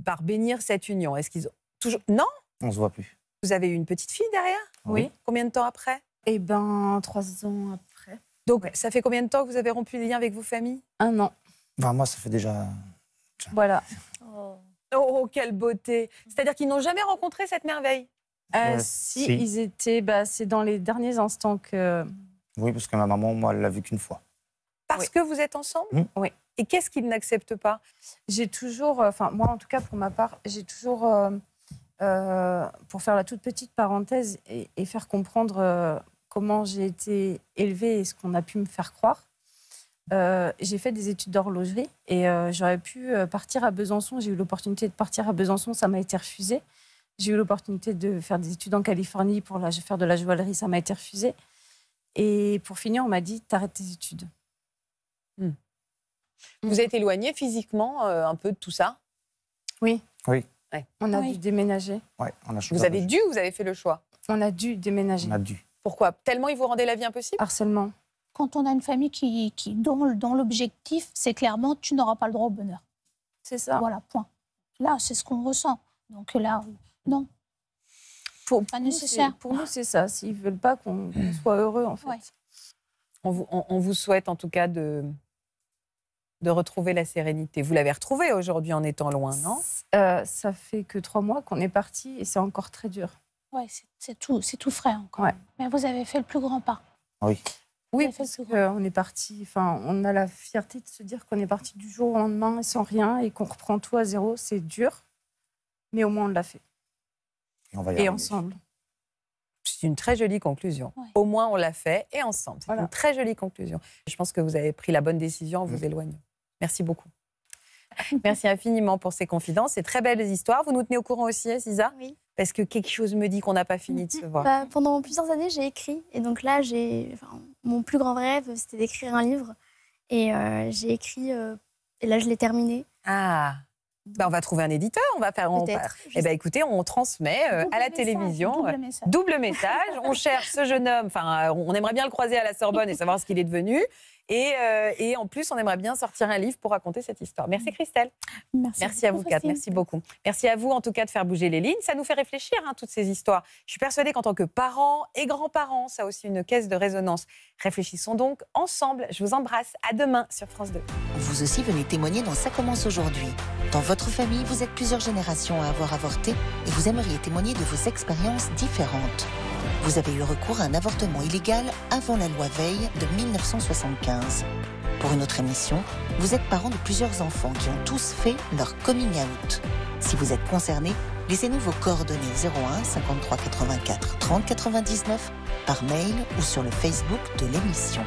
par bénir cette union Est-ce qu'ils toujours. Non On se voit plus. Vous avez eu une petite fille derrière Oui. Combien de temps après Eh ben, trois ans après. Donc, ça fait combien de temps que vous avez rompu les liens avec vos familles Un an. moi, ça fait déjà. Voilà. Oh. Oh, oh, quelle beauté C'est-à-dire qu'ils n'ont jamais rencontré cette merveille euh, euh, si, ils étaient. Bah, c'est dans les derniers instants que. Oui, parce que ma maman, moi, elle l'a vu qu'une fois. Parce que vous êtes ensemble mmh. Oui. Et qu'est-ce qu'ils n'acceptent pas J'ai toujours. Euh, enfin, moi, en tout cas, pour ma part, j'ai toujours. pour faire la toute petite parenthèse et, et faire comprendre comment j'ai été élevée et ce qu'on a pu me faire croire. Euh, j'ai fait des études d'horlogerie et euh, j'aurais pu euh, partir à Besançon. J'ai eu l'opportunité de partir à Besançon, ça m'a été refusé. J'ai eu l'opportunité de faire des études en Californie pour faire de la joaillerie, ça m'a été refusé. Et pour finir, on m'a dit t'arrêtes tes études. Hmm. Hmm. Vous êtes éloignée physiquement un peu de tout ça Oui. Oui. On a dû déménager. Ouais, on a vous avez dû, vous avez fait le choix. On a dû déménager. On a dû. Pourquoi Tellement ils vous rendaient la vie impossible Harcèlement. Quand on a une famille qui, dont, l'objectif, c'est clairement tu n'auras pas le droit au bonheur. C'est ça. Voilà, point. Là, c'est ce qu'on ressent. Donc là, non. pas nécessaire. Pour nous, c'est ça. S'ils ne veulent pas qu'on soit heureux, en fait. On, vous, souhaite en tout cas de, de retrouver la sérénité. Vous l'avez retrouvée aujourd'hui en étant loin, non euh, Ça fait que trois mois qu'on est parti et c'est encore très dur. Oui, c'est tout, c'est tout frais encore. Mais vous avez fait le plus grand pas. Oui. Oui, parce qu'on est parti, enfin, on a la fierté de se dire qu'on est parti du jour au lendemain sans rien et qu'on reprend tout à zéro. C'est dur, mais au moins on l'a fait. Et, ensemble. C'est une très jolie conclusion. Au moins on l'a fait et ensemble. C'est une très jolie conclusion. Je pense que vous avez pris la bonne décision en vous mm. éloignant. Merci beaucoup. Merci infiniment pour ces confidences, et très belles histoires. Vous nous tenez au courant aussi, Cisa hein, Oui. Parce que quelque chose me dit qu'on n'a pas fini de se voir. Bah, pendant plusieurs années, j'ai écrit. Et donc là, j'ai mon plus grand rêve, c'était d'écrire un livre. Et euh, j'ai écrit, euh, et là, je l'ai terminé. Ah bah, on va trouver un éditeur, on va faire. On... Eh ben, écoutez, on transmet euh, à la télévision double message. double message. on cherche ce jeune homme. Enfin, on aimerait bien le croiser à la Sorbonne et savoir ce qu'il est devenu. Euh, et, en plus, on aimerait bien sortir un livre pour raconter cette histoire. Merci Christelle. Merci, à vous quatre. Merci beaucoup. Merci à vous en tout cas de faire bouger les lignes. Ça nous fait réfléchir hein, toutes ces histoires. Je suis persuadée qu'en tant que parents et grands-parents, ça a aussi une caisse de résonance. Réfléchissons donc ensemble. Je vous embrasse. À demain sur France 2. Vous aussi venez témoigner dans Ça commence aujourd'hui. Dans votre famille, vous êtes plusieurs générations à avoir avorté et vous aimeriez témoigner de vos expériences différentes. Vous avez eu recours à un avortement illégal avant la loi Veil de 1975. Pour une autre émission, vous êtes parent de plusieurs enfants qui ont tous fait leur coming out. Si vous êtes concerné, laissez-nous vos coordonnées 01 53 84 30 99 par mail ou sur le Facebook de l'émission.